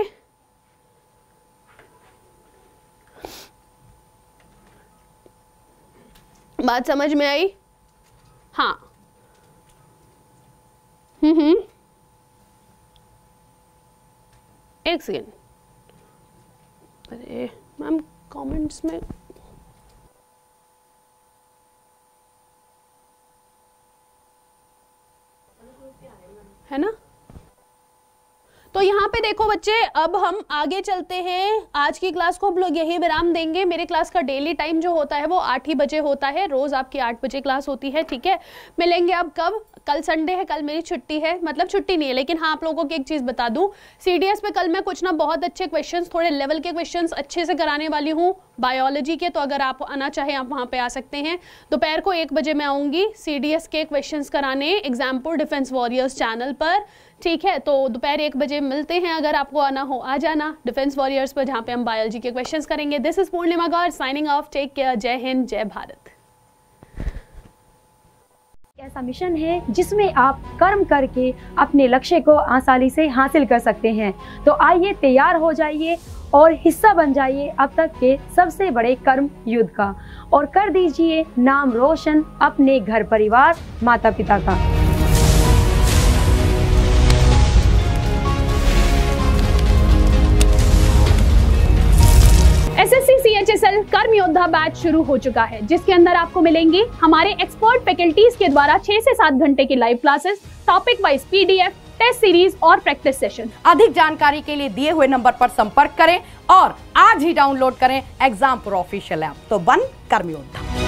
बात समझ में आई हाँ हम्म हम्म एक सेकेंड अरे मैम कमेंट्स में है ना तो यहाँ पे देखो बच्चे अब हम आगे चलते हैं आज की क्लास को हम लोग यही विराम देंगे मेरे क्लास का डेली टाइम जो होता है वो आठ ही बजे होता है रोज आपकी आठ बजे क्लास होती है ठीक है मिलेंगे आप कब कल संडे है कल मेरी छुट्टी है मतलब छुट्टी नहीं है लेकिन हाँ आप लोगों की एक चीज़ बता दूँ सी पे कल मैं कुछ ना बहुत अच्छे क्वेश्चन थोड़े लेवल के क्वेश्चन अच्छे से कराने वाली हूँ बायोलॉजी के तो अगर आप आना चाहें आप वहाँ पे आ सकते हैं दोपहर को एक बजे मैं आऊँगी सी के क्वेश्चन कराने एग्जाम्पल डिफेंस वॉरियर्स चैनल पर ठीक है तो दोपहर एक बजे मिलते हैं अगर आपको आना हो आ जाना डिफेंस वॉरियर्स पर जहाँ पे हम बायोलॉजी के क्वेश्चंस करेंगे this is Purnima Gaur signing off take care जय हिंद जय भारत ऐसा मिशन है जिसमें आप कर्म करके अपने लक्ष्य को आसानी से हासिल कर सकते हैं तो आइए तैयार हो जाइए और हिस्सा बन जाइए अब तक के सबसे बड़े कर्म युद्ध का और कर दीजिए नाम रोशन अपने घर परिवार माता पिता का योद्धा बैच शुरू हो चुका है जिसके अंदर आपको मिलेंगे हमारे एक्सपर्ट फैकल्टीज के द्वारा छह से सात घंटे की live classes topic wise PDF test series और प्रैक्टिस सेशन अधिक जानकारी के लिए दिए हुए नंबर पर संपर्क करें और आज ही डाउनलोड करें एग्जाम प्रो ऑफिशियल ऐप तो बन कर्मयोद्धा